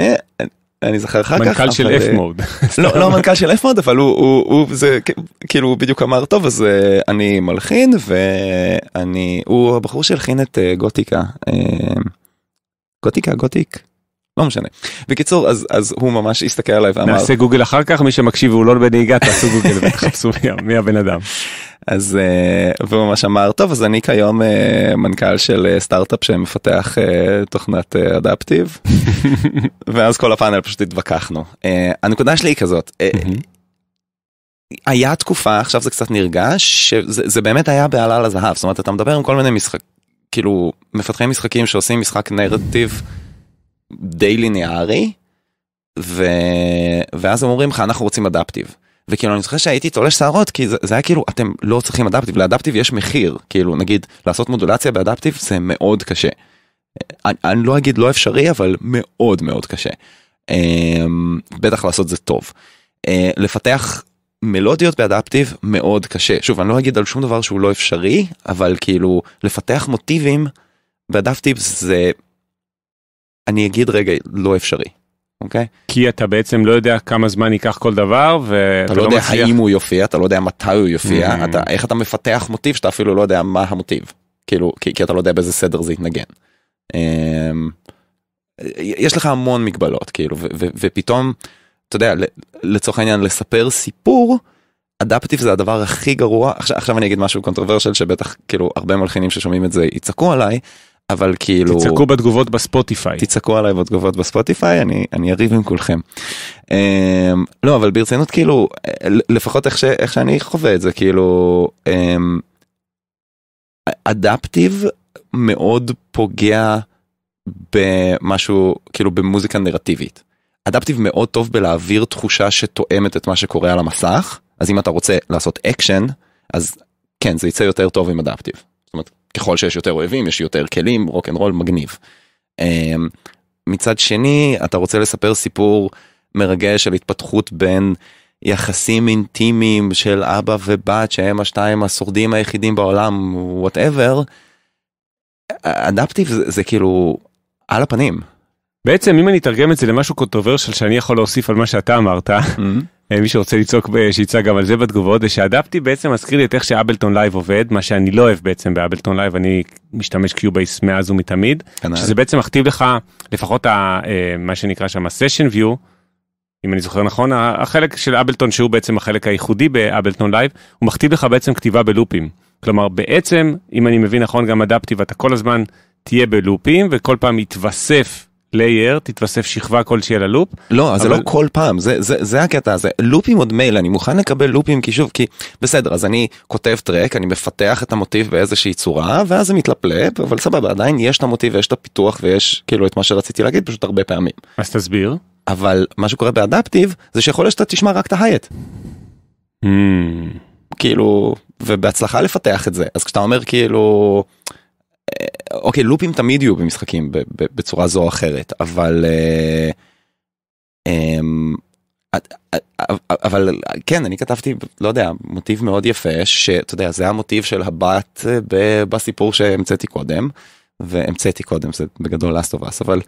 אני זוכר אחר כך. מנכ"ל של F-Mode. אה, לא, לא מנכ"ל של F-Mode, אבל הוא, הוא, הוא זה, כאילו, הוא בדיוק אמר, טוב, אז אה, אני מלחין, ואני, הוא הבחור שהלחין את אה, גותיקה. גותיקה, גותיק. לא משנה. בקיצור, אז, אז הוא ממש הסתכל עליי ואמר... נעשה גוגל אחר כך, מי שמקשיב הוא לא בנהיגה, תעשו גוגל ותחפשו מי, מי הבן אדם. אז אה, הוא ממש אמר, טוב, אז אני כיום אה, מנכ"ל של אה, סטארט-אפ שמפתח תוכנת אדפטיב, ואז כל הפאנל פשוט התווכחנו. הנקודה שלי היא כזאת, היה תקופה, עכשיו זה קצת נרגש שזה באמת היה בעלה לזהב, זאת אומרת, אתה מדבר עם כל מיני משחק, כאילו, מפתחי משחקים שעושים משחק נרטיב. די ליניארי, ו... ואז הם אומרים לך אנחנו רוצים אדפטיב. וכאילו אני זוכר שהייתי תולש שערות כי זה, זה היה כאילו אתם לא צריכים אדפטיב לאדפטיב יש מחיר כאילו נגיד לעשות מודולציה באדפטיב זה מאוד קשה. אני, אני לא אגיד לא אפשרי אבל מאוד מאוד קשה. אמ, בטח לעשות זה טוב. אה, לפתח מלודיות באדפטיב מאוד קשה שוב אני לא אגיד על שום דבר שהוא לא אפשרי אבל כאילו לפתח מוטיבים באדפטיב זה אני אגיד רגע, לא אפשרי, אוקיי? Okay. כי אתה בעצם לא יודע כמה זמן ייקח כל דבר, ואתה לא, לא יודע מצליח... האם הוא יופיע, אתה לא יודע מתי הוא יופיע, mm-hmm. אתה, איך אתה מפתח מוטיב שאתה אפילו לא יודע מה המוטיב, כאילו, כי, כי אתה לא יודע באיזה סדר זה יתנגן. Um, יש לך המון מגבלות, כאילו, ו, ו, ו, ופתאום, אתה יודע, לצורך העניין, לספר סיפור, אדפטיב זה הדבר הכי גרוע עכשיו, עכשיו אני אגיד משהו קונטרוברשל שבטח כאילו הרבה מלחינים ששומעים את זה יצעקו עליי אבל כאילו... תצעקו בתגובות בספוטיפיי. תצעקו עליי בתגובות בספוטיפיי, אני, אני אריב עם כולכם. אמ, לא, אבל ברצינות כאילו, לפחות איך, ש, איך שאני חווה את זה, כאילו, אמ, אדפטיב מאוד פוגע במשהו, כאילו במוזיקה נרטיבית. אדפטיב מאוד טוב בלהעביר תחושה שתואמת את מה שקורה על המסך, אז אם אתה רוצה לעשות אקשן, אז כן, זה יצא יותר טוב עם אדפטיב. ככל שיש יותר אוהבים יש יותר כלים רוק אנד רול מגניב. אמ, מצד שני אתה רוצה לספר סיפור מרגש של התפתחות בין יחסים אינטימיים של אבא ובת שהם השתיים השורדים היחידים בעולם וואטאבר. אדפטיב זה, זה כאילו על הפנים. בעצם אם אני אתרגם את זה למשהו קוטובר של שאני יכול להוסיף על מה שאתה אמרת. Mm-hmm. אה, מי שרוצה לצעוק שיצעק גם על זה בתגובות זה שאדפטי בעצם מזכיר לי את איך שאבלטון לייב עובד מה שאני לא אוהב בעצם באבלטון לייב אני משתמש קיובייס מאז ומתמיד כן, שזה אה. בעצם מכתיב לך לפחות ה, אה, מה שנקרא שם סשן ויו. אם אני זוכר נכון החלק של אבלטון שהוא בעצם החלק הייחודי באבלטון לייב הוא מכתיב לך בעצם כתיבה בלופים כלומר בעצם אם אני מבין נכון גם אדפטי ואתה כל הזמן תהיה בלופים וכל פעם יתווסף לייר, תתווסף שכבה כלשהי על הלופ. לא, אבל... זה לא כל פעם, זה, זה, זה הקטע הזה. לופים עוד מייל, אני מוכן לקבל לופים, כי שוב, כי בסדר, אז אני כותב טרק, אני מפתח את המוטיב באיזושהי צורה, ואז זה מתלפלפ, אבל סבבה, עדיין יש את המוטיב ויש את הפיתוח ויש כאילו את מה שרציתי להגיד פשוט הרבה פעמים. אז תסביר. אבל מה שקורה באדפטיב, זה שיכול להיות שאתה תשמע רק את ההייט. Mm. כאילו, ובהצלחה לפתח את זה. אז כשאתה אומר כאילו... אוקיי לופים תמיד יהיו במשחקים בצורה זו או אחרת אבל אה, אמ, אה, אה, אבל כן אני כתבתי לא יודע מוטיב מאוד יפה שאתה יודע זה המוטיב של הבת בסיפור שהמצאתי קודם והמצאתי קודם זה בגדול last of us אבל.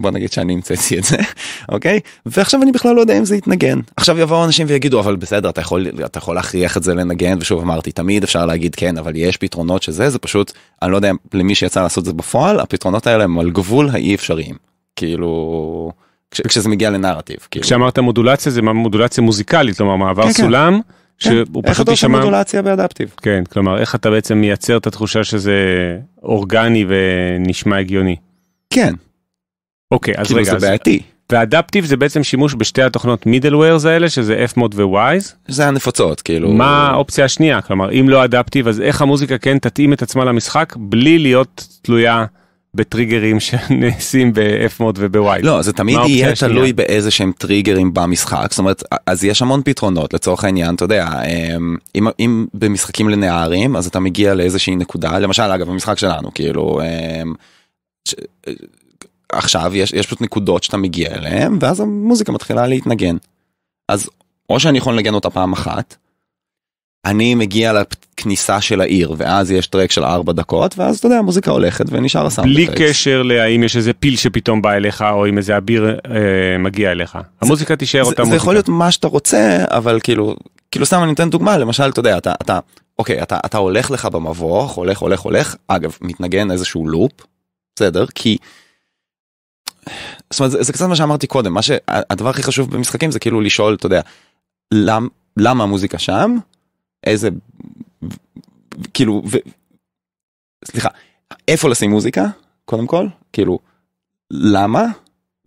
בוא נגיד שאני המצאתי את זה אוקיי ועכשיו אני בכלל לא יודע אם זה יתנגן עכשיו יבואו אנשים ויגידו אבל בסדר אתה יכול אתה יכול להכריח את זה לנגן ושוב אמרתי תמיד אפשר להגיד כן אבל יש פתרונות שזה זה פשוט אני לא יודע למי שיצא לעשות זה בפועל הפתרונות האלה הם על גבול האי אפשריים כאילו כש, כשזה מגיע לנרטיב כאילו. כשאמרת מודולציה זה מודולציה מוזיקלית כלומר מעבר כן, כן. סולם. כן. שהוא כן. פשוט יישמע... איך אתה עושה מודולציה באדפטיב. כן, כלומר, איך אתה בעצם מייצר את התחושה שזה אורגני ונשמע הגיוני. כן, אוקיי, אז כאילו, רגע. זה בעייתי. ואדפטיב זה בעצם שימוש בשתי התוכנות מידלווירס האלה שזה Fmod ו זה הנפוצות כאילו. מה האופציה השנייה? כלומר אם לא אדפטיב אז איך המוזיקה כן תתאים את עצמה למשחק בלי להיות תלויה בטריגרים שנעשים ב-Fmod וב-Wise. לא זה תמיד יהיה השנייה? תלוי באיזה שהם טריגרים במשחק זאת אומרת אז יש המון פתרונות לצורך העניין אתה יודע אמ, אם, אם במשחקים לנערים אז אתה מגיע לאיזושהי נקודה למשל אגב במשחק שלנו כאילו. אמ, ש... עכשיו יש, יש פשוט נקודות שאתה מגיע אליהם ואז המוזיקה מתחילה להתנגן. אז או שאני יכול לנגן אותה פעם אחת. אני מגיע לכניסה של העיר ואז יש טרק של ארבע דקות ואז אתה יודע המוזיקה הולכת ונשאר הסאונד. בלי הטרק. קשר להאם יש איזה פיל שפתאום בא אליך או אם איזה אביר אה, מגיע אליך. זה, המוזיקה תישאר זה, אותה זה מוזיקה. זה יכול להיות מה שאתה רוצה אבל כאילו כאילו סתם אני אתן דוגמה למשל אתה יודע אתה אתה אוקיי אתה אתה הולך לך במבוך הולך הולך הולך אגב מתנגן איזשהו לופ. בסדר כי זאת אומרת, זה, זה קצת מה שאמרתי קודם, מה שהדבר הכי חשוב במשחקים זה כאילו לשאול, אתה יודע, למ, למה המוזיקה שם? איזה, כאילו, ו, סליחה, איפה לשים מוזיקה, קודם כל, כאילו, למה?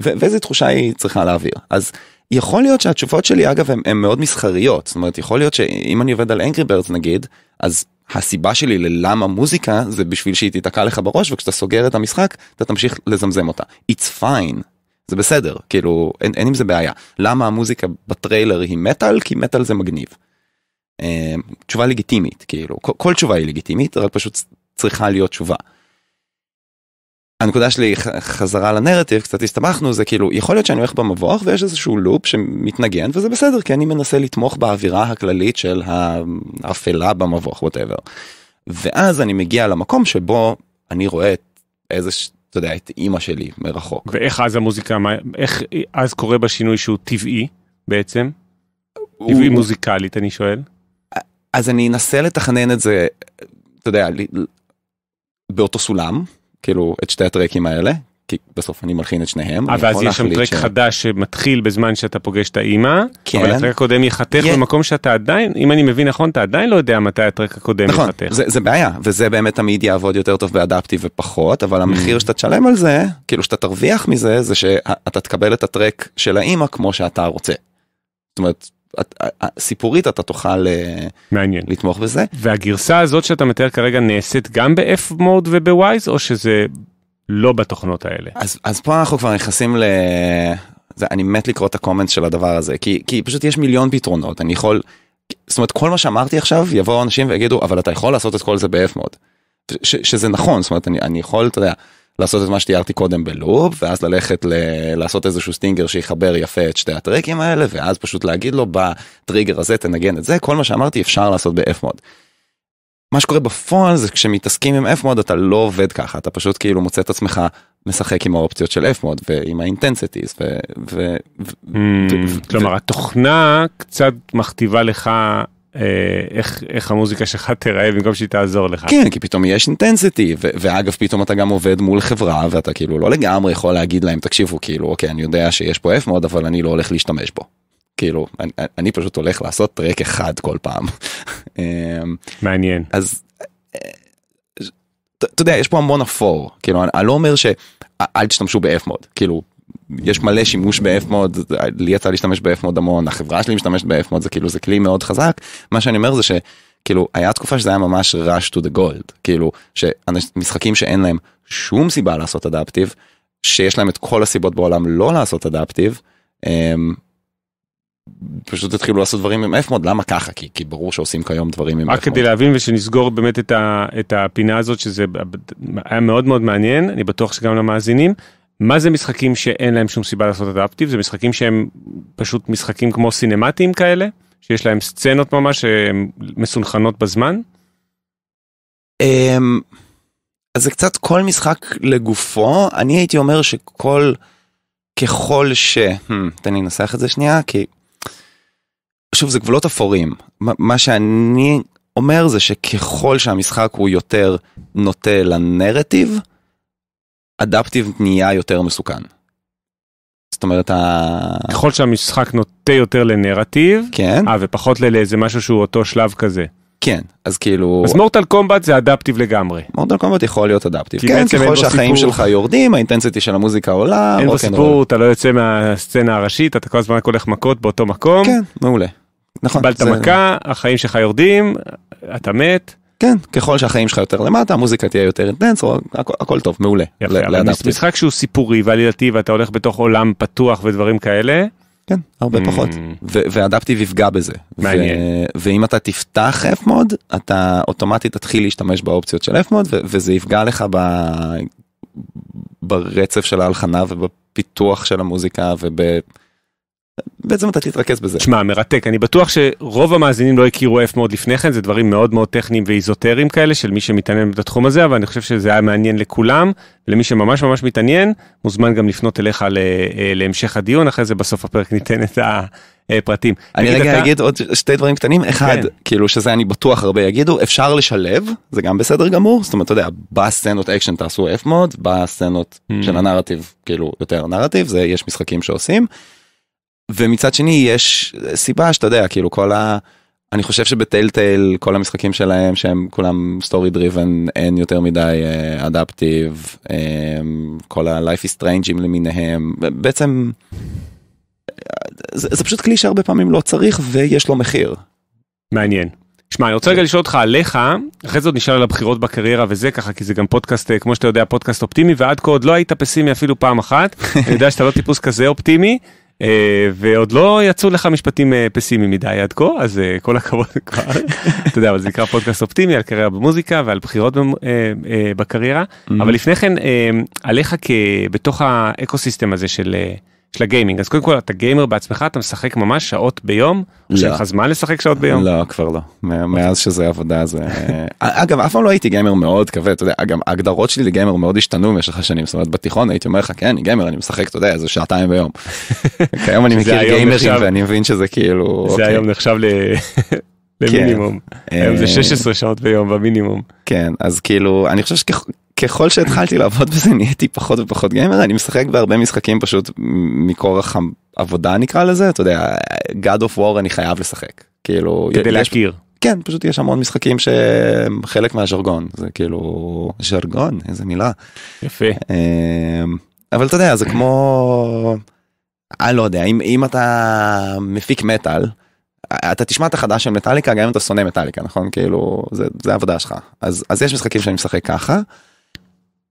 ו, ואיזה תחושה היא צריכה להעביר. אז יכול להיות שהתשובות שלי, אגב, הן מאוד מסחריות, זאת אומרת, יכול להיות שאם אני עובד על אנגרי ברדס נגיד, אז הסיבה שלי ללמה מוזיקה זה בשביל שהיא תיתקע לך בראש וכשאתה סוגר את המשחק אתה תמשיך לזמזם אותה. It's fine. זה בסדר כאילו אין, אין עם זה בעיה למה המוזיקה בטריילר היא מטאל כי מטאל זה מגניב. אה, תשובה לגיטימית כאילו כל, כל תשובה היא לגיטימית רק פשוט צריכה להיות תשובה. הנקודה שלי חזרה לנרטיב קצת הסתבכנו זה כאילו יכול להיות שאני הולך במבוך ויש איזשהו לופ שמתנגן וזה בסדר כי אני מנסה לתמוך באווירה הכללית של האפלה במבוך ווטאבר. ואז אני מגיע למקום שבו אני רואה את איזה ש... אתה יודע את אימא שלי מרחוק. ואיך אז המוזיקה מה איך אז קורה בשינוי שהוא טבעי בעצם? הוא... טבעי מוזיקלית אני שואל. אז אני אנסה לתכנן את זה אתה יודע באותו סולם. כאילו את שתי הטרקים האלה. כי בסוף אני מלחין את שניהם. אבל אז יש שם טרק ש... חדש שמתחיל בזמן שאתה פוגש את האימא, כן. אבל הטרק הקודם ייחתך yeah. במקום שאתה עדיין, אם אני מבין נכון, אתה עדיין לא יודע מתי הטרק הקודם נכון, ייחתך. נכון, זה, זה בעיה, וזה באמת תמיד יעבוד יותר טוב באדפטיב ופחות, אבל המחיר mm. שאתה תשלם על זה, כאילו שאתה תרוויח מזה, זה שאתה תקבל את הטרק של האימא כמו שאתה רוצה. זאת אומרת, סיפורית אתה תוכל אה, מעניין. לתמוך בזה. והגרסה הזאת שאתה מתאר כרגע נעשית גם ב-F mode וב-Wise או שזה לא בתוכנות האלה? אז, אז פה אנחנו כבר נכנסים ל... זה, אני מת לקרוא את הקומנט של הדבר הזה כי, כי פשוט יש מיליון פתרונות אני יכול. זאת אומרת כל מה שאמרתי עכשיו יבואו אנשים ויגידו אבל אתה יכול לעשות את כל זה ב-F mode. שזה נכון זאת אומרת אני, אני יכול אתה יודע. לעשות את מה שתיארתי קודם בלופ ואז ללכת ל- לעשות איזשהו סטינגר שיחבר יפה את שתי הטרקים האלה ואז פשוט להגיד לו בטריגר הזה תנגן את זה כל מה שאמרתי אפשר לעשות ב-F מוד. מה שקורה בפועל זה כשמתעסקים עם F מוד אתה לא עובד ככה אתה פשוט כאילו מוצא את עצמך משחק עם האופציות של F מוד ועם האינטנסיטיז. ו- ו- mm, ו- כלומר ו- התוכנה קצת מכתיבה לך אה, איך, איך המוזיקה שלך תראה במקום שהיא תעזור לך. כן, כי פתאום יש אינטנסיטי, ו- ואגב, פתאום אתה גם עובד מול חברה, ואתה כאילו לא לגמרי יכול להגיד להם, תקשיבו, כאילו, אוקיי, אני יודע שיש פה F מאוד, אבל אני לא הולך להשתמש בו. כאילו, אני, אני פשוט הולך לעשות טרק אחד כל פעם. אמ, מעניין. אז, אה, אתה יודע, יש פה המון אפור, כאילו, אני, אני לא אומר ש... אל תשתמשו ב-F מוד, כאילו, יש מלא שימוש ב-F מוד, לי יצא להשתמש ב-F מוד המון, החברה שלי משתמשת ב-F מוד, זה כאילו זה כלי מאוד חזק. מה שאני אומר זה שכאילו היה תקופה שזה היה ממש rush to the gold, כאילו שמשחקים שאין להם שום סיבה לעשות אדפטיב, שיש להם את כל הסיבות בעולם לא לעשות אדפטיב, אמ, הם, פשוט התחילו לעשות דברים עם F-מוד, למה ככה? כי, כי ברור שעושים כיום דברים עם F-מוד. רק כדי להבין ושנסגור באמת את, ה, את הפינה הזאת, שזה היה מאוד מאוד מעניין, אני בטוח שגם למאזינים. מה זה משחקים שאין להם שום סיבה לעשות אדפטיב? זה משחקים שהם פשוט משחקים כמו סינמטיים כאלה, שיש להם סצנות ממש שהם מסונכנות בזמן? אמ, אז זה קצת כל משחק לגופו, אני הייתי אומר שכל, ככל ש... Hmm, תן לי לנסח את זה שנייה, כי... שוב, זה גבולות אפורים. מה שאני אומר זה שככל שהמשחק הוא יותר נוטה לנרטיב, אדפטיב נהיה יותר מסוכן. זאת אומרת ה... ככל שהמשחק נוטה יותר לנרטיב כן אה, ופחות לאיזה משהו שהוא אותו שלב כזה. כן אז כאילו אז מורטל קומבט זה אדפטיב לגמרי מורטל קומבט יכול להיות אדפטיב כן ככל שהחיים סיפור... שלך יורדים האינטנסיטי של המוזיקה עולה אין בו סיפור אתה לא יוצא מהסצנה הראשית אתה כל הזמן רק הולך מכות באותו מקום כן מעולה נכון קיבלת זה... מכה החיים שלך יורדים אתה מת כן, ככל שהחיים שלך יותר למטה, המוזיקה תהיה יותר אינטנס, הכל, הכל טוב, מעולה. יפה, משחק שהוא סיפורי ועלילתי ואתה הולך בתוך עולם פתוח ודברים כאלה. כן, הרבה mm. פחות, ואדפטיב יפגע בזה. מעניין. ו- ואם אתה תפתח F-מוד, אתה אוטומטית תתחיל להשתמש באופציות של F-מוד, ו- וזה יפגע לך ב- ברצף של ההלחנה ובפיתוח של המוזיקה וב... בעצם אתה תתרכז בזה. שמע, מרתק, אני בטוח שרוב המאזינים לא הכירו F מאוד לפני כן, זה דברים מאוד מאוד טכניים ואיזוטריים כאלה של מי שמתעניין בתחום הזה, אבל אני חושב שזה היה מעניין לכולם, למי שממש ממש מתעניין, מוזמן גם לפנות אליך אה, להמשך הדיון, אחרי זה בסוף הפרק ניתן את הפרטים. אני רגע אתה... אגיד עוד שתי דברים קטנים, אחד, כן. כאילו שזה אני בטוח הרבה יגידו, אפשר לשלב, זה גם בסדר גמור, זאת אומרת, אתה יודע, בסצנות אקשן תעשו F מוד, בסצנות mm. של הנרטיב, כאילו יותר נרטיב, זה יש משחקים שעושים. ומצד שני יש סיבה שאתה יודע כאילו כל ה... אני חושב שבטייל טייל כל המשחקים שלהם שהם כולם סטורי דריוון אין יותר מדי אדפטיב uh, um, כל הלייפי סטריינג'ים למיניהם בעצם אה, זה, זה פשוט כלי שהרבה פעמים לא צריך ויש לו מחיר. מעניין. שמע, אני רוצה כן. רגע לשאול אותך עליך, אחרי זה עוד נשאל על הבחירות בקריירה וזה ככה, כי זה גם פודקאסט, אה, כמו שאתה יודע, פודקאסט אופטימי, ועד כה עוד לא היית פסימי אפילו פעם אחת, אני יודע שאתה לא טיפוס כזה אופטימי, אה, ועוד לא יצאו לך משפטים אה, פסימיים מדי עד כה אז אה, כל הכבוד כבר אתה יודע אבל זה נקרא פודקאסט אופטימי על קריירה במוזיקה ועל בחירות בקריירה mm-hmm. אבל לפני כן עליך בתוך האקוסיסטם הזה של. של הגיימינג אז קודם כל אתה גיימר בעצמך אתה משחק ממש שעות ביום? יש לא. לך זמן לשחק שעות ביום? לא כבר לא מאז שזה עבודה זה אה, אגב אף פעם לא הייתי גיימר מאוד כבד אתה יודע גם הגדרות שלי לגיימר מאוד השתנו במשך השנים זאת אומרת בתיכון הייתי אומר לך כן אני גיימר אני משחק אתה יודע איזה שעתיים ביום. כיום אני מכיר גיימרים ואני מבין שזה כאילו זה אוקיי. היום נחשב כן. למינימום היום זה 16 אה, שעות ביום במינימום כן אז כאילו אני חושב ככל שהתחלתי לעבוד בזה נהייתי פחות ופחות גיימר אני משחק בהרבה משחקים פשוט מכורח עבודה נקרא לזה אתה יודע God of War אני חייב לשחק כאילו כדי יש... להכיר כן פשוט יש המון משחקים שהם חלק מהז'רגון זה כאילו ז'רגון איזה מילה יפה אמ, אבל אתה יודע זה כמו אני אה, לא יודע אם אם אתה מפיק מטאל. אתה תשמע את החדש של מטאליקה גם אם אתה שונא מטאליקה נכון כאילו זה, זה עבודה שלך אז אז יש משחקים שאני משחק ככה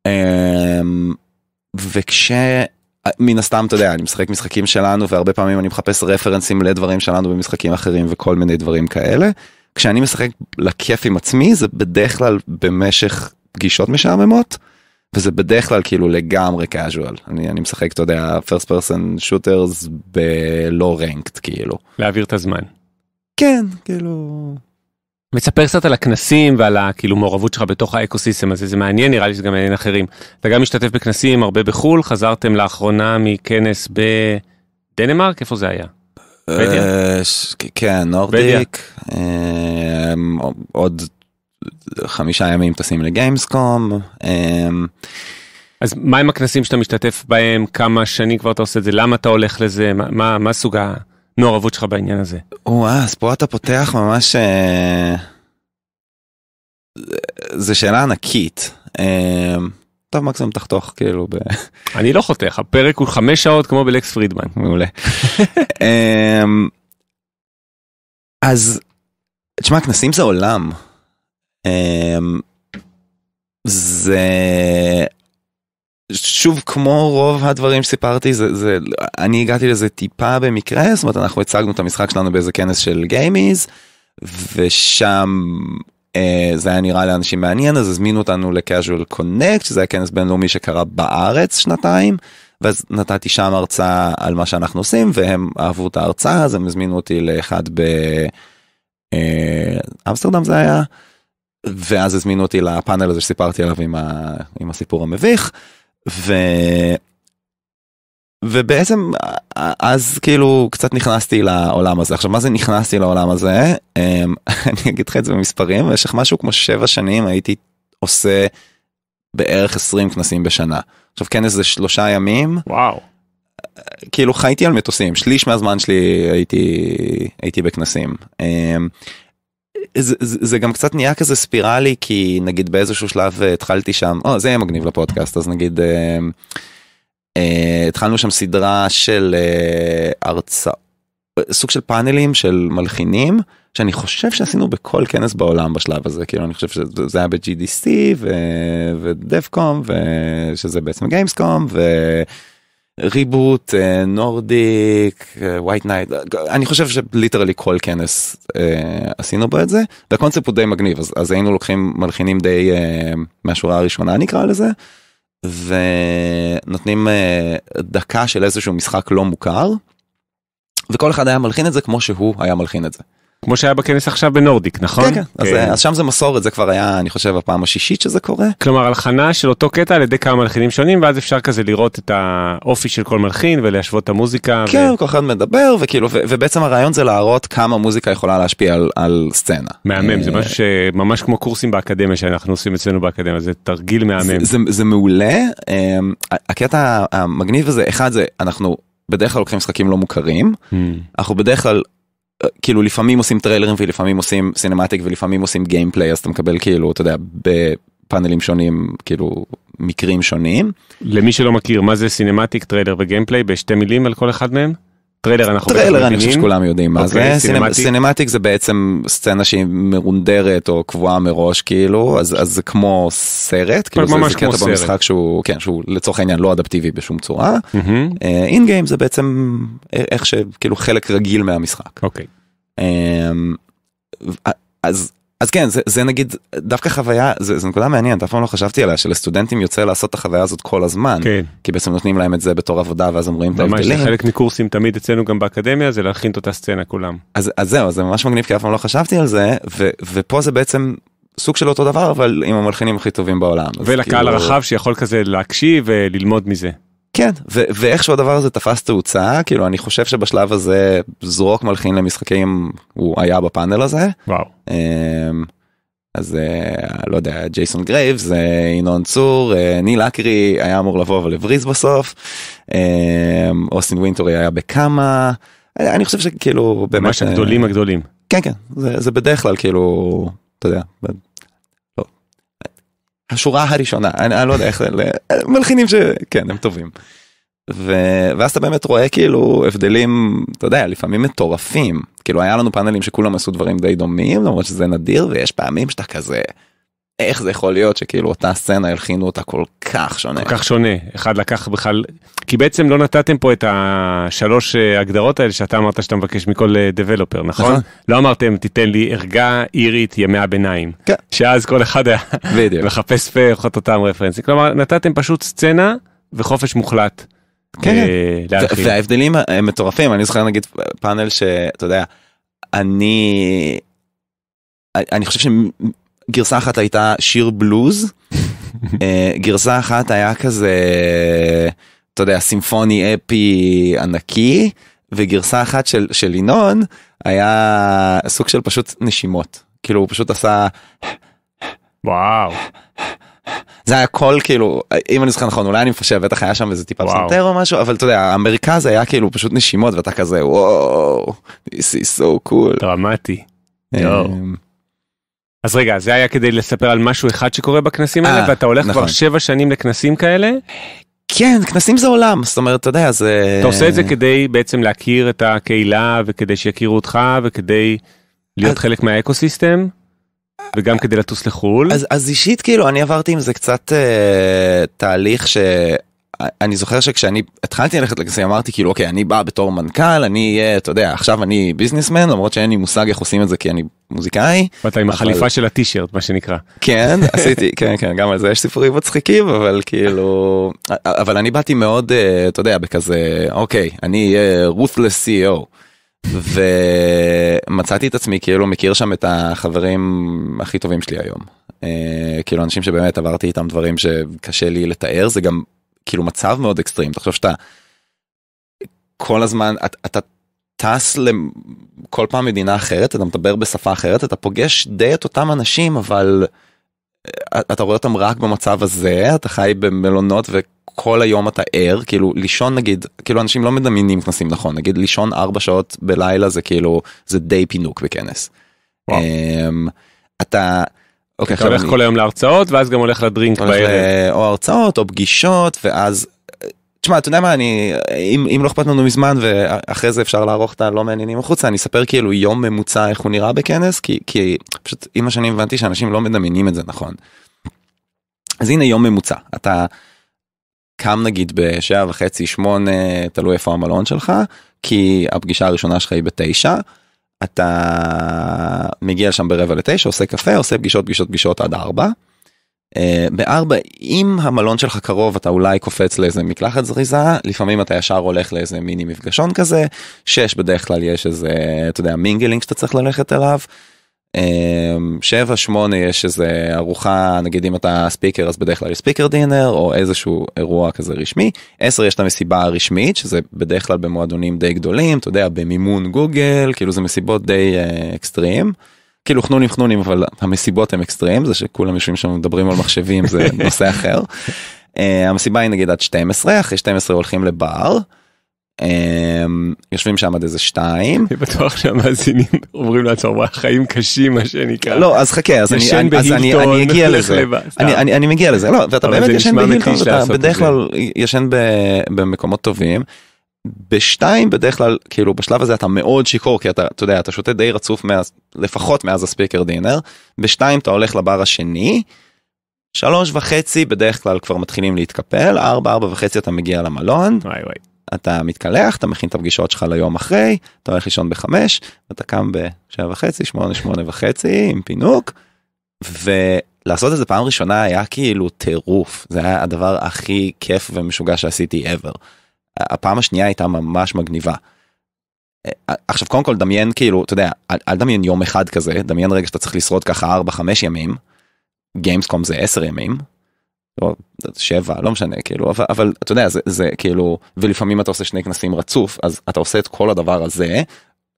אמ, וכש... מן הסתם אתה יודע אני משחק משחקים שלנו והרבה פעמים אני מחפש רפרנסים לדברים שלנו במשחקים אחרים וכל מיני דברים כאלה. כשאני משחק לכיף עם עצמי זה בדרך כלל במשך פגישות משעממות וזה בדרך כלל כאילו לגמרי casual אני, אני משחק אתה יודע first person shooters בלא ranked כאילו להעביר את הזמן. כן כאילו מספר קצת על הכנסים ועל הכאילו מעורבות שלך בתוך האקוסיסטם הזה, זה מעניין, נראה לי שזה גם מעניין אחרים. אתה גם משתתף בכנסים הרבה בחו"ל, חזרתם לאחרונה מכנס בדנמרק, איפה זה היה? אה, כן, נורדיק, אה, עוד חמישה ימים טסים לגיימסקום. אה, אז מה עם הכנסים שאתה משתתף בהם, כמה שנים כבר אתה עושה את זה, למה אתה הולך לזה, מה, מה סוג המעורבות שלך בעניין הזה. וואה, אז פה אתה פותח ממש... אה, זה שאלה ענקית. אה, טוב מקסימום תחתוך כאילו ב... אני לא חותך הפרק הוא חמש שעות כמו בלקס פרידמן מעולה. אמ, אז תשמע כנסים זה עולם. אמ, זה שוב, כמו רוב הדברים שסיפרתי, זה, זה, אני הגעתי לזה טיפה במקרה, זאת אומרת, אנחנו הצגנו את המשחק שלנו באיזה כנס של גיימיז, ושם אה, זה היה נראה לאנשים מעניין, אז הזמינו אותנו לקאז'ואל קונקט, שזה היה כנס בינלאומי שקרה בארץ שנתיים, ואז נתתי שם הרצאה על מה שאנחנו עושים, והם אהבו את ההרצאה, אז הם הזמינו אותי לאחד ב... אה, אמסטרדם זה היה. ואז הזמינו אותי לפאנל הזה שסיפרתי עליו עם, ה, עם הסיפור המביך ו... ובעצם אז כאילו קצת נכנסתי לעולם הזה עכשיו מה זה נכנסתי לעולם הזה אמ, אני אגיד לך את זה במספרים במשך משהו כמו שבע שנים הייתי עושה בערך 20 כנסים בשנה עכשיו כנס כן, זה שלושה ימים וואו כאילו חייתי על מטוסים שליש מהזמן שלי הייתי הייתי בכנסים אמ, זה, זה, זה גם קצת נהיה כזה ספירלי כי נגיד באיזשהו שלב אה, התחלתי שם או, זה יהיה מגניב לפודקאסט אז נגיד אה, אה, התחלנו שם סדרה של אה, הרצאות אה, סוג של פאנלים של מלחינים שאני חושב שעשינו בכל כנס בעולם בשלב הזה כאילו אני חושב שזה היה ב-GDC ו- ודפקום ושזה בעצם גיימסקום. ו- ריבוט, אה, נורדיק, ווייט אה, נייט, אני חושב שליטרלי כל כנס uh, עשינו בו את זה, והקונספט הוא די מגניב, אז, אז היינו לוקחים מלחינים די uh, מהשורה הראשונה נקרא לזה, ונותנים uh, דקה של איזשהו משחק לא מוכר, וכל אחד היה מלחין את זה כמו שהוא היה מלחין את זה. כמו שהיה בכנס עכשיו בנורדיק נכון? כן, כן. אז, כן. אה, אז שם זה מסורת זה כבר היה אני חושב הפעם השישית שזה קורה. כלומר הלחנה של אותו קטע על ידי כמה מלחינים שונים ואז אפשר כזה לראות את האופי של כל מלחין ולהשוות את המוזיקה. כן, ו... כל אחד מדבר וכאילו ו- ובעצם הרעיון זה להראות כמה מוזיקה יכולה להשפיע על, על סצנה. מהמם זה אה, משהו שממש כמו קורסים באקדמיה שאנחנו עושים אצלנו באקדמיה זה תרגיל מהמם. זה, זה, זה מעולה אה, הקטע המגניב הזה אחד זה אנחנו. בדרך כלל לוקחים משחקים לא מוכרים, mm. אנחנו בדרך כלל כאילו לפעמים עושים טריילרים ולפעמים עושים סינמטיק ולפעמים עושים גיימפליי אז אתה מקבל כאילו אתה יודע בפאנלים שונים כאילו מקרים שונים. למי שלא מכיר מה זה סינמטיק טריילר וגיימפליי בשתי מילים על כל אחד מהם. טריילר אנחנו טריילר אני חושב שכולם יודעים מה זה אוקיי, אה, סינמטיק זה בעצם סצנה שהיא מרונדרת או קבועה מראש כאילו אז זה כמו סרט כאילו זה קטע במשחק שהוא כן שהוא לצורך העניין לא אדפטיבי בשום צורה אין גיים אה, זה בעצם איך שכאילו חלק רגיל מהמשחק. אוקיי. אמ, אז אז כן, זה, זה נגיד, דווקא חוויה, זה, זה נקודה מעניינת, אף פעם לא חשבתי עליה, שלסטודנטים יוצא לעשות את החוויה הזאת כל הזמן. כן. כי בעצם נותנים להם את זה בתור עבודה, ואז הם רואים את ההבדלים. ממש, חלק מקורסים תמיד אצלנו גם באקדמיה, זה להכין את אותה סצנה כולם. אז, אז זהו, זה ממש מגניב, כי אף פעם לא חשבתי על זה, ו, ופה זה בעצם סוג של אותו דבר, אבל עם המלחינים הכי טובים בעולם. ולקהל כאילו... הרחב שיכול כזה להקשיב וללמוד מזה. כן, ו- ואיכשהו הדבר הזה תפס תאוצה, כאילו אני חושב שבשלב הזה זרוק מלחין למשחקים הוא היה בפאנל הזה. וואו. אמ, אז אה, לא יודע, ג'ייסון גרייבס, אה, ינון צור, אה, ניל אקרי היה אמור לבוא אבל הבריז בסוף, אמ, אוסטין ווינטורי היה בכמה, אני חושב שכאילו באמת... ממש הגדולים הגדולים. כן כן, זה, זה בדרך כלל כאילו, אתה יודע. השורה הראשונה אני, אני לא יודע איך מלחינים שכן הם טובים. ו... ואז אתה באמת רואה כאילו הבדלים אתה יודע לפעמים מטורפים כאילו היה לנו פאנלים שכולם עשו דברים די דומים למרות שזה נדיר ויש פעמים שאתה כזה איך זה יכול להיות שכאילו אותה סצנה הלחינו אותה כל כך שונה. כל כך שונה, אחד לקח בכלל, כי בעצם לא נתתם פה את השלוש אה, הגדרות האלה שאתה אמרת שאתה מבקש מכל דבלופר, אה, נכון? נכון. לא אמרתם תיתן לי ערגה אירית ימי הביניים. כן. שאז כל אחד היה בדיוק. מחפש פה אותם רפרנסים, כלומר נתתם פשוט סצנה וחופש מוחלט. כן, אה, כן. וההבדלים הם מטורפים, אני זוכר נגיד פאנל שאתה יודע, אני... אני חושב ש... גרסה אחת הייתה שיר בלוז, אה, גרסה אחת היה כזה, אתה יודע, סימפוני אפי ענקי, וגרסה אחת של, של ינון היה סוג של פשוט נשימות. כאילו הוא פשוט עשה... וואו. זה היה קול כאילו אם אני זוכר נכון אולי אני מפשל בטח היה שם איזה טיפה פסנתר או משהו אבל אתה יודע המרכז היה כאילו פשוט נשימות ואתה כזה וואו this is so cool. דרמטי. Um, אז רגע, זה היה כדי לספר על משהו אחד שקורה בכנסים האלה, אה, ואתה הולך נכון. כבר שבע שנים לכנסים כאלה? כן, כנסים זה עולם, זאת אומרת, אתה יודע, זה... אתה עושה את זה כדי בעצם להכיר את הקהילה, וכדי שיכירו אותך, וכדי להיות אז... חלק מהאקוסיסטם? וגם כדי לטוס לחו"ל. אז, אז אישית כאילו אני עברתי עם זה קצת אה, תהליך ש... אני זוכר שכשאני התחלתי ללכת לכנסים אמרתי כאילו אוקיי אני בא בתור מנכ"ל אני אהיה אתה יודע עכשיו אני ביזנסמן למרות שאין לי מושג איך עושים את זה כי אני מוזיקאי. באת עם החליפה של הטישרט מה שנקרא. כן עשיתי כן כן גם על זה יש סיפורים מצחיקים אבל כאילו אבל אני באתי מאוד אה, אתה יודע בכזה אוקיי אני אהיה רות'לס סי או. ומצאתי את עצמי כאילו מכיר שם את החברים הכי טובים שלי היום. אה, כאילו אנשים שבאמת עברתי איתם דברים שקשה לי לתאר זה גם כאילו מצב מאוד אקסטרים אתה חושב שאתה כל הזמן אתה, אתה טס לכל פעם מדינה אחרת אתה מדבר בשפה אחרת אתה פוגש די את אותם אנשים אבל אה, אתה רואה אותם רק במצב הזה אתה חי במלונות וכל היום אתה ער כאילו לישון נגיד כאילו אנשים לא מדמיינים כנסים נכון נגיד לישון ארבע שעות בלילה זה כאילו זה די פינוק בכנס. וואו. אמ, אתה. אוקיי, אתה הולך אני... כל היום להרצאות ואז גם הולך לדרינק בערב. או הרצאות או פגישות ואז. תשמע אתה יודע מה אני אם, אם לא אכפת לנו מזמן ואחרי זה אפשר לערוך את הלא מעניינים החוצה אני אספר כאילו יום ממוצע איך הוא נראה בכנס כי כי פשוט עם השנים הבנתי שאנשים לא מדמיינים את זה נכון. אז הנה יום ממוצע אתה קם נגיד בשעה וחצי שמונה תלוי איפה המלון שלך כי הפגישה הראשונה שלך היא בתשע. אתה מגיע לשם ברבע לתשע, עושה קפה, עושה פגישות, פגישות, פגישות עד ארבע. אה, בארבע, אם המלון שלך קרוב, אתה אולי קופץ לאיזה מקלחת זריזה, לפעמים אתה ישר הולך לאיזה מיני מפגשון כזה, שש בדרך כלל יש איזה, אתה יודע, מינגלינג שאתה צריך ללכת אליו. אמ, שבע שמונה יש איזה ארוחה נגיד אם אתה ספיקר אז בדרך כלל יש ספיקר דינר או איזשהו אירוע כזה רשמי. 10 יש את המסיבה הרשמית שזה בדרך כלל במועדונים די גדולים אתה יודע במימון גוגל כאילו זה מסיבות די אה, אקסטרים. כאילו חנונים חנונים אבל המסיבות הם אקסטרים זה שכולם יושבים שם מדברים על מחשבים זה נושא אחר. Uh, המסיבה היא נגיד עד 12 אחרי 12 הולכים לבר. אמ, יושבים שם עד איזה שתיים. אני בטוח שהמאזינים אומרים לעצמם חיים קשים מה שנקרא. לא אז חכה אז אני אגיע לזה. אני מגיע לזה לא ואתה באמת ישן בהילטון ואתה בדרך כלל ישן במקומות טובים. בשתיים בדרך כלל כאילו בשלב הזה אתה מאוד שיכור כי אתה, אתה יודע אתה שותה די רצוף מאז לפחות מאז הספיקר דינר בשתיים אתה הולך לבר השני. שלוש וחצי בדרך כלל כבר מתחילים להתקפל ארבע ארבע וחצי אתה מגיע למלון. וואי וואי. אתה מתקלח, אתה מכין את הפגישות שלך ליום אחרי, אתה הולך לישון בחמש, אתה קם בשבע וחצי, שמונה, שמונה וחצי עם פינוק, ולעשות את זה פעם ראשונה היה כאילו טירוף, זה היה הדבר הכי כיף ומשוגע שעשיתי ever. הפעם השנייה הייתה ממש מגניבה. עכשיו קודם כל דמיין כאילו אתה יודע אל, אל דמיין יום אחד כזה דמיין רגע שאתה צריך לשרוד ככה 4-5 ימים. גיימסקום זה 10 ימים או שבע לא משנה כאילו אבל אבל אתה יודע זה, זה כאילו ולפעמים אתה עושה שני כנסים רצוף אז אתה עושה את כל הדבר הזה.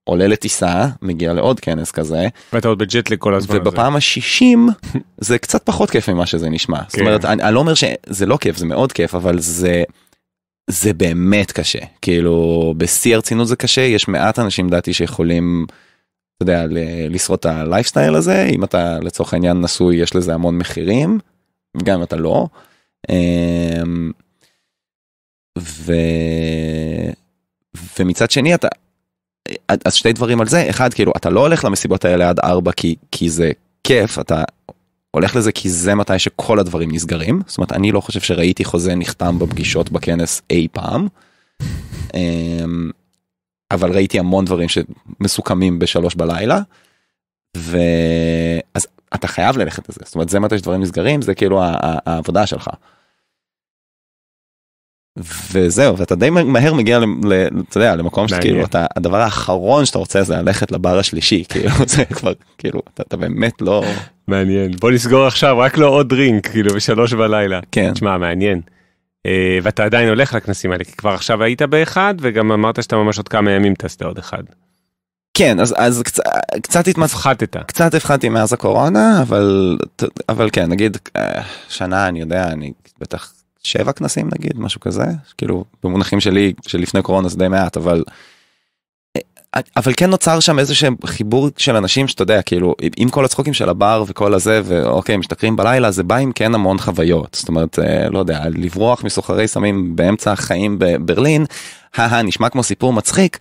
עולה לטיסה מגיע לעוד כנס כזה ואתה עוד בג'טלי כל הזמן ובפעם השישים זה קצת פחות כיף ממה שזה נשמע כן. זאת אומרת אני, אני לא אומר שזה לא כיף זה מאוד כיף אבל זה זה באמת קשה כאילו בשיא הרצינות זה קשה יש מעט אנשים דעתי שיכולים אתה יודע לשרוד את הלייפסטייל הזה אם אתה לצורך העניין נשוי יש לזה המון מחירים גם אם אתה לא. אמ, ו... ומצד שני אתה אז שתי דברים על זה אחד כאילו אתה לא הולך למסיבות האלה עד ארבע כי כי זה כיף אתה הולך לזה כי זה מתי שכל הדברים נסגרים זאת אומרת אני לא חושב שראיתי חוזה נחתם בפגישות בכנס אי פעם. אמ, אבל ראיתי המון דברים שמסוכמים בשלוש בלילה. ואז אתה חייב ללכת לזה, זאת אומרת זה מתי שדברים נסגרים זה כאילו העבודה שלך. וזהו ואתה די מהר מגיע אתה יודע, למקום שכאילו אתה הדבר האחרון שאתה רוצה זה ללכת לבר השלישי כאילו זה כבר כאילו אתה, אתה באמת לא מעניין בוא נסגור עכשיו רק לא עוד דרינק כאילו בשלוש בלילה כן תשמע מעניין. אה, ואתה עדיין הולך לכנסים האלה כי כבר עכשיו היית באחד וגם אמרת שאתה ממש עוד כמה ימים תעשה עוד אחד. כן אז אז קצ... קצת קצת התמצחתת קצת הפחדתי מאז הקורונה אבל אבל כן נגיד אה, שנה אני יודע אני בטח שבע כנסים נגיד משהו כזה כאילו במונחים שלי שלפני קורונה זה די מעט אבל. אה, אה, אבל כן נוצר שם איזה שהם חיבור של אנשים שאתה יודע כאילו עם כל הצחוקים של הבר וכל הזה ואוקיי משתכרים בלילה זה בא עם כן המון חוויות זאת אומרת לא יודע לברוח מסוחרי סמים באמצע החיים בברלין נשמע כמו סיפור מצחיק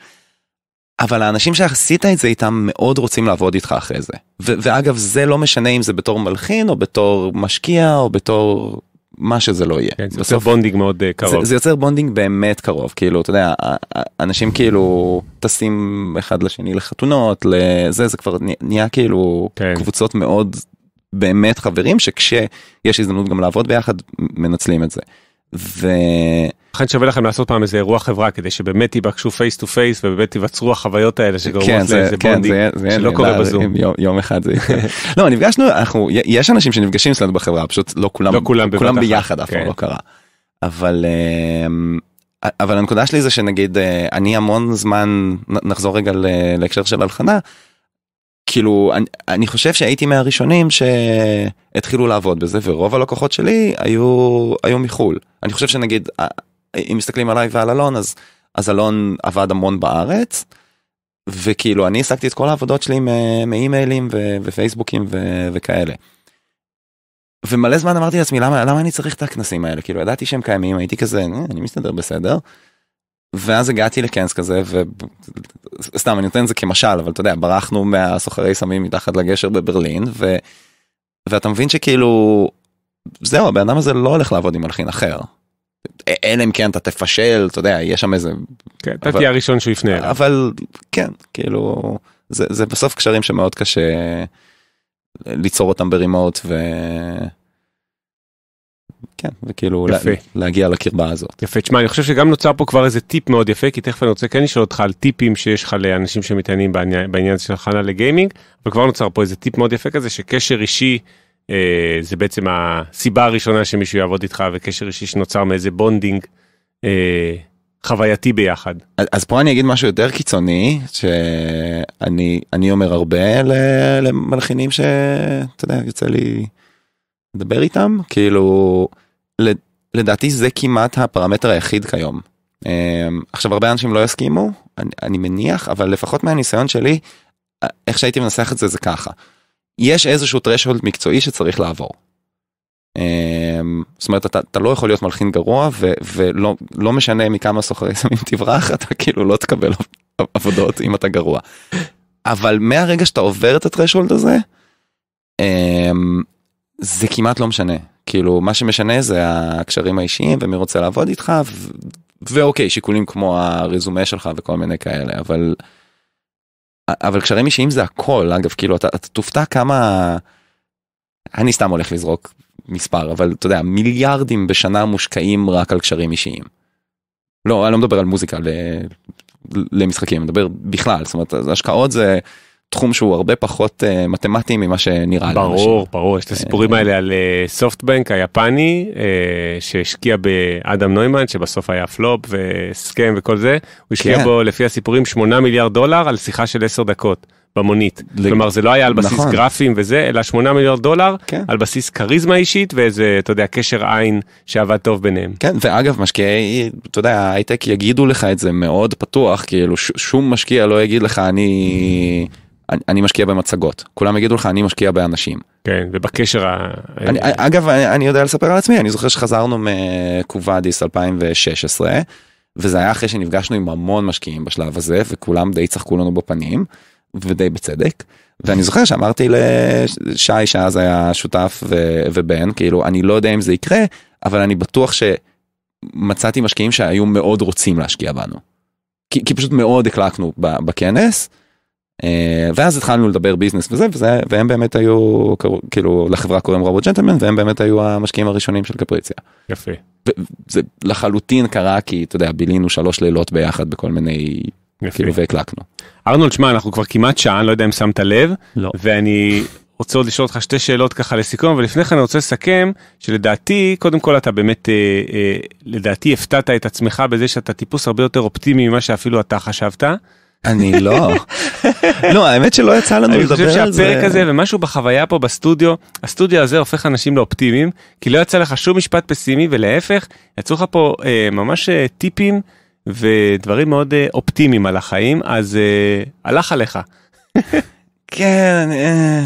אבל האנשים שעשית את זה איתם מאוד רוצים לעבוד איתך אחרי זה. ו- ואגב, זה לא משנה אם זה בתור מלחין, או בתור משקיע, או בתור מה שזה לא יהיה. כן, זה יוצר בונדינג מאוד uh, קרוב. זה, זה יוצר בונדינג באמת קרוב, כאילו, אתה יודע, אנשים כאילו טסים אחד לשני לחתונות, לזה, זה כבר נהיה כאילו כן. קבוצות מאוד באמת חברים, שכשיש הזדמנות גם לעבוד ביחד, מנצלים את זה. ו... לכן שווה לכם לעשות פעם איזה אירוע חברה כדי שבאמת תיבקשו פייס טו פייס ובאמת תיווצרו החוויות האלה שגורמות כן, לאיזה כן, בונדינג זה, זה שלא קורה בזום. יום, יום אחד זה יקרה. לא נפגשנו אנחנו יש אנשים שנפגשים אצלנו בחברה פשוט לא כולם לא כולם, כולם ביחד אף פעם כן. לא קרה. אבל אמ, אבל הנקודה שלי זה שנגיד אה, אני המון זמן נחזור רגע להקשר של הלחנה כאילו אני, אני חושב שהייתי מהראשונים שהתחילו לעבוד בזה ורוב הלקוחות שלי היו היו מחול אני חושב שנגיד אה, אם מסתכלים עליי ועל אלון אז אז אלון עבד המון בארץ. וכאילו אני העסקתי את כל העבודות שלי מאימיילים ופייסבוקים ו- וכאלה. ומלא זמן אמרתי לעצמי למה למה אני צריך את הכנסים האלה כאילו ידעתי שהם קיימים הייתי כזה אה, אני מסתדר בסדר ואז הגעתי לכנס כזה וסתם אני נותן את זה כמשל אבל אתה יודע ברחנו מהסוחרי סמים מתחת לגשר בברלין ו... ואתה מבין שכאילו זהו הבן אדם הזה לא הולך לעבוד עם מלחין אחר. אלא אם כן אתה תפשל אתה יודע יש שם איזה. כן אתה אבל... תהיה הראשון שהוא יפנה אליו. אבל כן כאילו זה, זה בסוף קשרים שמאוד קשה ליצור אותם ברימוט ו... כן, וכאילו לה, להגיע לקרבה הזאת. יפה, תשמע, אני חושב שגם נוצר פה כבר איזה טיפ מאוד יפה, כי תכף אני רוצה כן לשאול אותך על טיפים שיש לך לאנשים שמתעניינים בעניין, בעניין של הכנה לגיימינג, אבל כבר נוצר פה איזה טיפ מאוד יפה כזה, שקשר אישי אה, זה בעצם הסיבה הראשונה שמישהו יעבוד איתך, וקשר אישי שנוצר מאיזה בונדינג. אה, חווייתי ביחד. אז אז פה אני אגיד משהו יותר קיצוני שאני אומר הרבה למלחינים שאתה יודע יוצא לי לדבר איתם כאילו לדעתי זה כמעט הפרמטר היחיד כיום. אמ, עכשיו הרבה אנשים לא יסכימו אני, אני מניח אבל לפחות מהניסיון שלי אה, איך שהייתי מנסח את זה זה ככה. יש איזשהו threshold מקצועי שצריך לעבור. אמ, זאת אומרת אתה, אתה לא יכול להיות מלחין גרוע ו, ולא לא משנה מכמה סוחרי סמים תברח אתה כאילו לא תקבל עבודות אם אתה גרוע. אבל מהרגע שאתה עובר את הthreshold הזה אמ, זה כמעט לא משנה. כאילו, מה שמשנה זה הקשרים האישיים ומי רוצה לעבוד איתך, ו... ואוקיי, שיקולים כמו הרזומה שלך וכל מיני כאלה, אבל... אבל קשרים אישיים זה הכל, אגב, כאילו, אתה, אתה תופתע כמה... אני סתם הולך לזרוק מספר, אבל אתה יודע, מיליארדים בשנה מושקעים רק על קשרים אישיים. לא, אני לא מדבר על מוזיקה ל... למשחקים, אני מדבר בכלל, זאת אומרת, השקעות זה... תחום שהוא הרבה פחות uh, מתמטי ממה שנראה ברור, לאנשים. ברור, ברור, יש את אה, הסיפורים uh, האלה על סופטבנק uh, היפני uh, שהשקיע באדם נוימן שבסוף היה פלופ וסכם וכל זה, הוא השקיע כן. בו לפי הסיפורים 8 מיליארד דולר על שיחה של 10 דקות. במונית. לג... כלומר זה לא היה על בסיס נכון. גרפים וזה, אלא 8 מיליארד דולר כן. על בסיס כריזמה אישית ואיזה, אתה יודע, קשר עין שעבד טוב ביניהם. כן, ואגב, משקיעי, אתה יודע, הייטק יגידו לך את זה מאוד פתוח, כאילו ש- שום משקיע לא יגיד לך אני... Mm-hmm. אני, אני משקיע במצגות, כולם יגידו לך אני משקיע באנשים. כן, ובקשר ה... אני, אה, אגב, אני, אה, אני יודע לספר על עצמי, אני זוכר שחזרנו מקובאדיס 2016, וזה היה אחרי שנפגשנו עם המון משקיעים בשלב הזה, וכולם די צחקו לנו בפנים, ודי בצדק. ואני זוכר שאמרתי לשי שאז היה שותף ו, ובן כאילו אני לא יודע אם זה יקרה אבל אני בטוח שמצאתי משקיעים שהיו מאוד רוצים להשקיע בנו. כי, כי פשוט מאוד הקלקנו בכנס אה, ואז התחלנו לדבר ביזנס וזה וזה והם באמת היו כאילו לחברה קוראים רובוט ג'נטלמן והם באמת היו המשקיעים הראשונים של קפריציה. יפה. זה לחלוטין קרה כי אתה יודע בילינו שלוש לילות ביחד בכל מיני יפה. כאילו והקלקנו. ארנולד שמע אנחנו כבר כמעט שעה אני לא יודע אם שמת לב לא. ואני רוצה עוד לשאול אותך שתי שאלות ככה לסיכום אבל לפני כן אני רוצה לסכם שלדעתי קודם כל אתה באמת אה, אה, לדעתי הפתעת את עצמך בזה שאתה טיפוס הרבה יותר אופטימי ממה שאפילו אתה חשבת. אני לא. לא, האמת שלא יצא לנו לדבר על זה. אני חושב שהפרק הזה ומשהו בחוויה פה בסטודיו, הסטודיו הזה הופך אנשים לאופטימיים, כי לא יצא לך שום משפט פסימי, ולהפך, יצאו לך פה אה, ממש אה, טיפים ודברים מאוד אה, אופטימיים על החיים, אז אה, הלך עליך. כן, אה,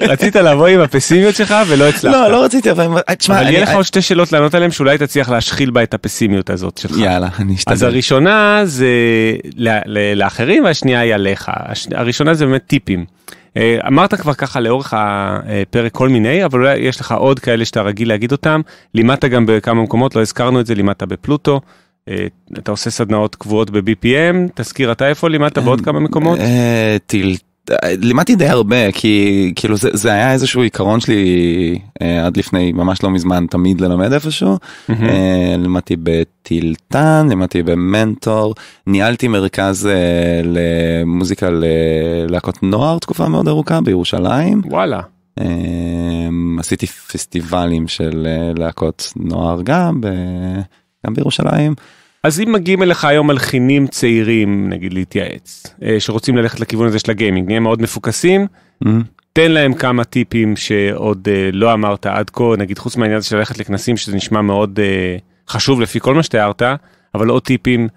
רצית לבוא עם הפסימיות שלך ולא הצלחת. לא, לא רציתי, אבל תשמע... אבל יהיה לך עוד שתי שאלות לענות עליהן שאולי תצליח להשחיל בה את הפסימיות הזאת שלך. יאללה, אני אשתדל. אז הראשונה זה לאחרים והשנייה היא עליך. הראשונה זה באמת טיפים. אה, אמרת כבר ככה לאורך הפרק כל מיני, אבל אולי יש לך עוד כאלה שאתה רגיל להגיד אותם. לימדת גם בכמה מקומות, לא הזכרנו את זה, לימדת בפלוטו. אה, אתה עושה סדנאות קבועות ב-BPM, תזכיר אתה איפה לימדת בעוד אה, כמה מקומות? טיל לימדתי די הרבה כי כאילו זה, זה היה איזשהו עיקרון שלי אה, עד לפני ממש לא מזמן תמיד ללמד איפשהו mm-hmm. אה, לימדתי בטילטן לימדתי במנטור ניהלתי מרכז אה, למוזיקה ללהקות נוער תקופה מאוד ארוכה בירושלים וואלה אה, עשיתי פסטיבלים של אה, להקות נוער גם, ב, גם בירושלים. אז אם מגיעים אליך היום מלחינים צעירים, נגיד להתייעץ, אה, שרוצים ללכת לכיוון הזה של הגיימינג, נהיה מאוד מפוקסים, mm-hmm. תן להם כמה טיפים שעוד אה, לא אמרת עד כה, נגיד חוץ מהעניין הזה של ללכת לכנסים, שזה נשמע מאוד אה, חשוב לפי כל מה שתיארת, אבל עוד טיפים.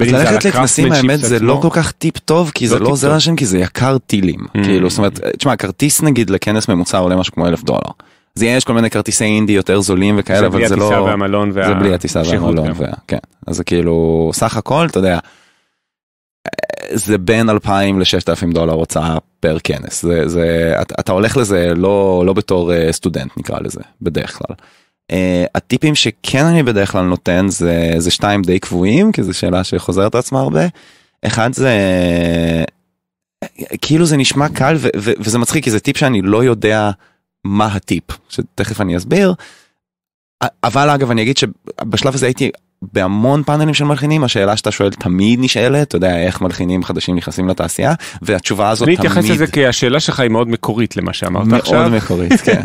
אז ללכת לכנסים האמת זה לא כל כך טיפ טוב כי זה לא, לא עוזר לאנשים כי זה יקר טילים mm. כאילו זאת אומרת תשמע כרטיס נגיד לכנס ממוצע עולה משהו כמו אלף דולר. זה יש כל מיני כרטיסי אינדי יותר זולים וכאלה, אבל זה לא... זה בלי הטיסה והמלון וה... זה בלי הטיסה והמלון, כן. וה... כן. אז זה כאילו, סך הכל, אתה יודע, זה בין 2,000 ל-6,000 דולר הוצאה פר כנס. זה, זה, אתה, אתה הולך לזה לא, לא בתור uh, סטודנט נקרא לזה, בדרך כלל. Uh, הטיפים שכן אני בדרך כלל נותן זה, זה שתיים די קבועים, כי זו שאלה שחוזרת עצמה הרבה. אחד זה... אה, כאילו זה נשמע קל ו- ו- וזה מצחיק כי זה טיפ שאני לא יודע מה הטיפ, שתכף אני אסביר. אבל אגב אני אגיד שבשלב הזה הייתי בהמון פאנלים של מלחינים השאלה שאתה שואל תמיד נשאלת אתה יודע איך מלחינים חדשים נכנסים לתעשייה והתשובה הזאת תמיד. אני אתייחס לזה כי השאלה שלך היא מאוד מקורית למה שאמרת מאוד עכשיו. מאוד מקורית כן.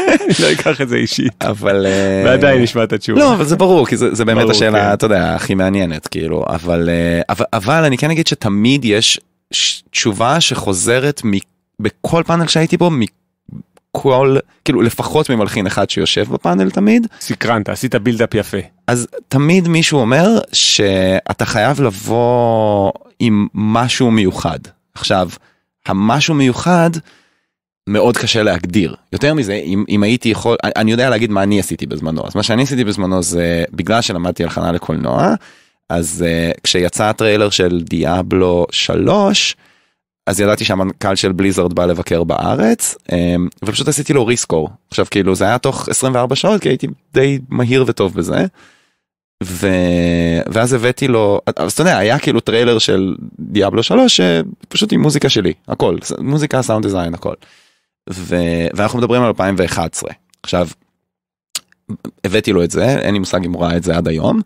לא אקח את זה אישית אבל אה, ועדיין נשמע את התשובה. לא אבל זה ברור כי זה, זה באמת ברור, השאלה כן. אתה יודע הכי מעניינת כאילו אבל, אה, אבל אבל אני כן אגיד שתמיד יש תשובה שחוזרת מכל פאנל שהייתי בו. כל כאילו לפחות ממלחין אחד שיושב בפאנל תמיד. סקרנת עשית בילדאפ יפה. אז תמיד מישהו אומר שאתה חייב לבוא עם משהו מיוחד. עכשיו המשהו מיוחד מאוד קשה להגדיר יותר מזה אם, אם הייתי יכול אני יודע להגיד מה אני עשיתי בזמנו אז מה שאני עשיתי בזמנו זה בגלל שלמדתי הלחנה לקולנוע אז uh, כשיצא הטריילר של דיאבלו 3. אז ידעתי שהמנכ"ל של בליזרד בא לבקר בארץ אמ, ופשוט עשיתי לו ריסקור עכשיו כאילו זה היה תוך 24 שעות כי הייתי די מהיר וטוב בזה. ו... ואז הבאתי לו אז אתה יודע היה כאילו טריילר של דיאבלו 3 פשוט עם מוזיקה שלי הכל מוזיקה סאונד דיזיין הכל. ו... ואנחנו מדברים על 2011 עכשיו. הבאתי לו את זה אין לי מושג אם הוא ראה את זה עד היום.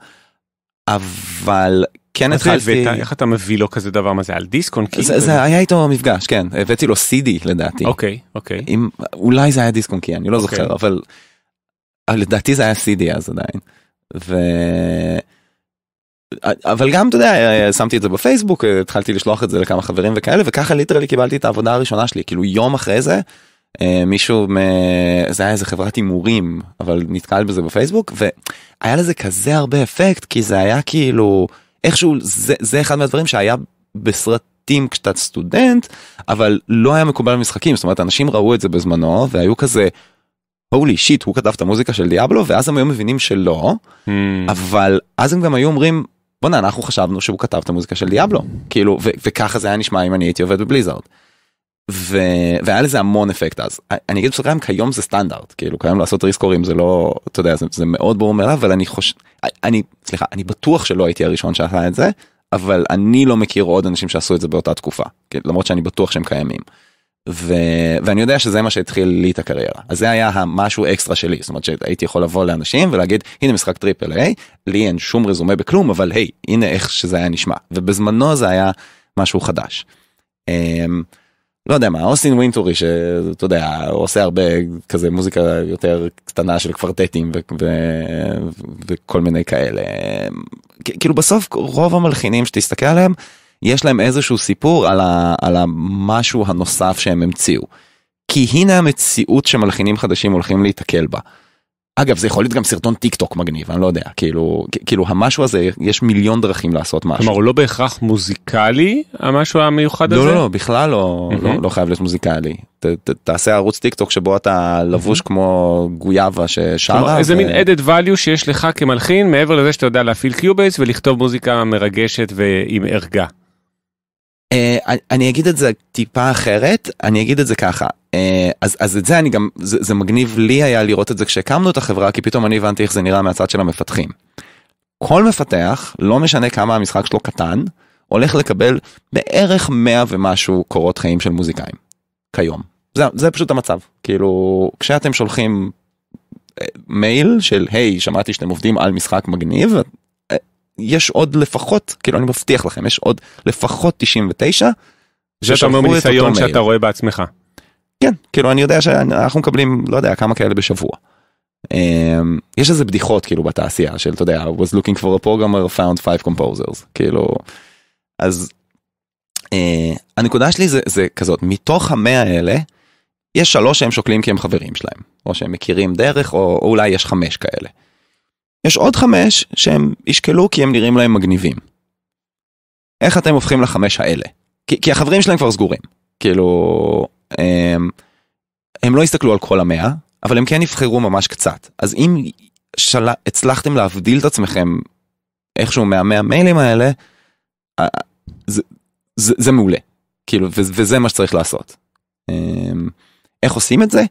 אבל כן התחלתי... איך אתה מביא לו כזה דבר מה זה על דיסקונקי? זה היה איתו מפגש כן הבאתי לו סידי לדעתי. אוקיי אוקיי. אולי זה היה קי אני לא אוקיי. זוכר אבל אה, לדעתי זה היה סידי אז עדיין. ו... אה, אבל גם אתה יודע אה, שמתי את זה בפייסבוק התחלתי לשלוח את זה לכמה חברים וכאלה וככה ליטרלי קיבלתי את העבודה הראשונה שלי כאילו יום אחרי זה. אה, מישהו מ... זה היה איזה חברת הימורים אבל נתקל בזה בפייסבוק והיה לזה כזה הרבה אפקט כי זה היה כאילו איכשהו זה זה אחד מהדברים שהיה בסרטים כשאתה סטודנט אבל לא היה מקובל במשחקים זאת אומרת אנשים ראו את זה בזמנו והיו כזה. הולי שיט הוא כתב את המוזיקה של דיאבלו ואז הם היו מבינים שלא hmm. אבל אז הם גם היו אומרים בואנה אנחנו חשבנו שהוא כתב את המוזיקה של דיאבלו כאילו וככה זה היה נשמע אם אני הייתי עובד בבליזארד. ו... והיה לזה המון אפקט אז אני אגיד שגם כיום זה סטנדרט כאילו כיום לעשות ריסקורים זה לא אתה יודע זה, זה מאוד ברור מאליו אבל אני חושב אני סליחה אני בטוח שלא הייתי הראשון שעשה את זה אבל אני לא מכיר עוד אנשים שעשו את זה באותה תקופה כאילו, למרות שאני בטוח שהם קיימים. ו... ואני יודע שזה מה שהתחיל לי את הקריירה אז זה היה המשהו אקסטרה שלי זאת אומרת שהייתי יכול לבוא לאנשים ולהגיד הנה משחק טריפל איי לי אין שום רזומה בכלום אבל היי הנה איך שזה היה נשמע ובזמנו זה היה משהו חדש. אמ, לא יודע מה אוסטין ווינטורי שאתה יודע הוא עושה הרבה כזה מוזיקה יותר קטנה של קוורטטים וכל מיני כאלה כאילו בסוף רוב המלחינים שתסתכל עליהם יש להם איזשהו סיפור על, על המשהו הנוסף שהם המציאו. כי הנה המציאות שמלחינים חדשים הולכים להתקל בה. אגב זה יכול להיות גם סרטון טיק טוק מגניב אני לא יודע כאילו כאילו המשהו הזה יש מיליון דרכים לעשות משהו. כלומר הוא לא בהכרח מוזיקלי המשהו המיוחד לא, הזה? לא לא בכלל לא לא, לא חייב להיות מוזיקלי תעשה ערוץ טיק טוק שבו אתה לבוש כמו גויאבה ששרה. איזה מין added value שיש לך כמלחין מעבר לזה שאתה יודע להפעיל קיובייס ולכתוב מוזיקה מרגשת ועם ערגה. אה, אני אגיד את זה טיפה אחרת אני אגיד את זה ככה אה, אז, אז את זה אני גם, זה, זה מגניב לי היה לראות את זה כשהקמנו את החברה, כי פתאום אני הבנתי איך זה נראה מהצד של המפתחים. כל מפתח, לא משנה כמה המשחק שלו קטן, הולך לקבל בערך 100 ומשהו קורות חיים של מוזיקאים, כיום. זה, זה פשוט המצב, כאילו, כשאתם שולחים אה, מייל של היי, hey, שמעתי שאתם עובדים על משחק מגניב, אה, יש עוד לפחות, כאילו אני מבטיח לכם, יש עוד לפחות 99. זה אתה אומר מניסיון שאתה רואה בעצמך. כן, כאילו אני יודע שאנחנו מקבלים, לא יודע, כמה כאלה בשבוע. Um, יש איזה בדיחות כאילו בתעשייה של אתה יודע I was looking for a programmer found five composers כאילו אז Uh, הנקודה שלי זה, זה כזאת, מתוך המאה האלה, יש שלוש שהם שוקלים כי הם חברים שלהם, או שהם מכירים דרך, או, או אולי יש חמש כאלה. יש עוד חמש שהם ישקלו כי הם נראים להם מגניבים. איך אתם הופכים לחמש האלה? כי, כי החברים שלהם כבר סגורים. כאילו, הם אמ, הם לא הסתכלו על כל המאה, אבל הם כן יבחרו ממש קצת. אז אם של... הצלחתם להבדיל את עצמכם איכשהו מהמאה מיילים האלה, זה, זה, זה מעולה. כאילו, ו, וזה מה שצריך לעשות. אמ, איך עושים את זה?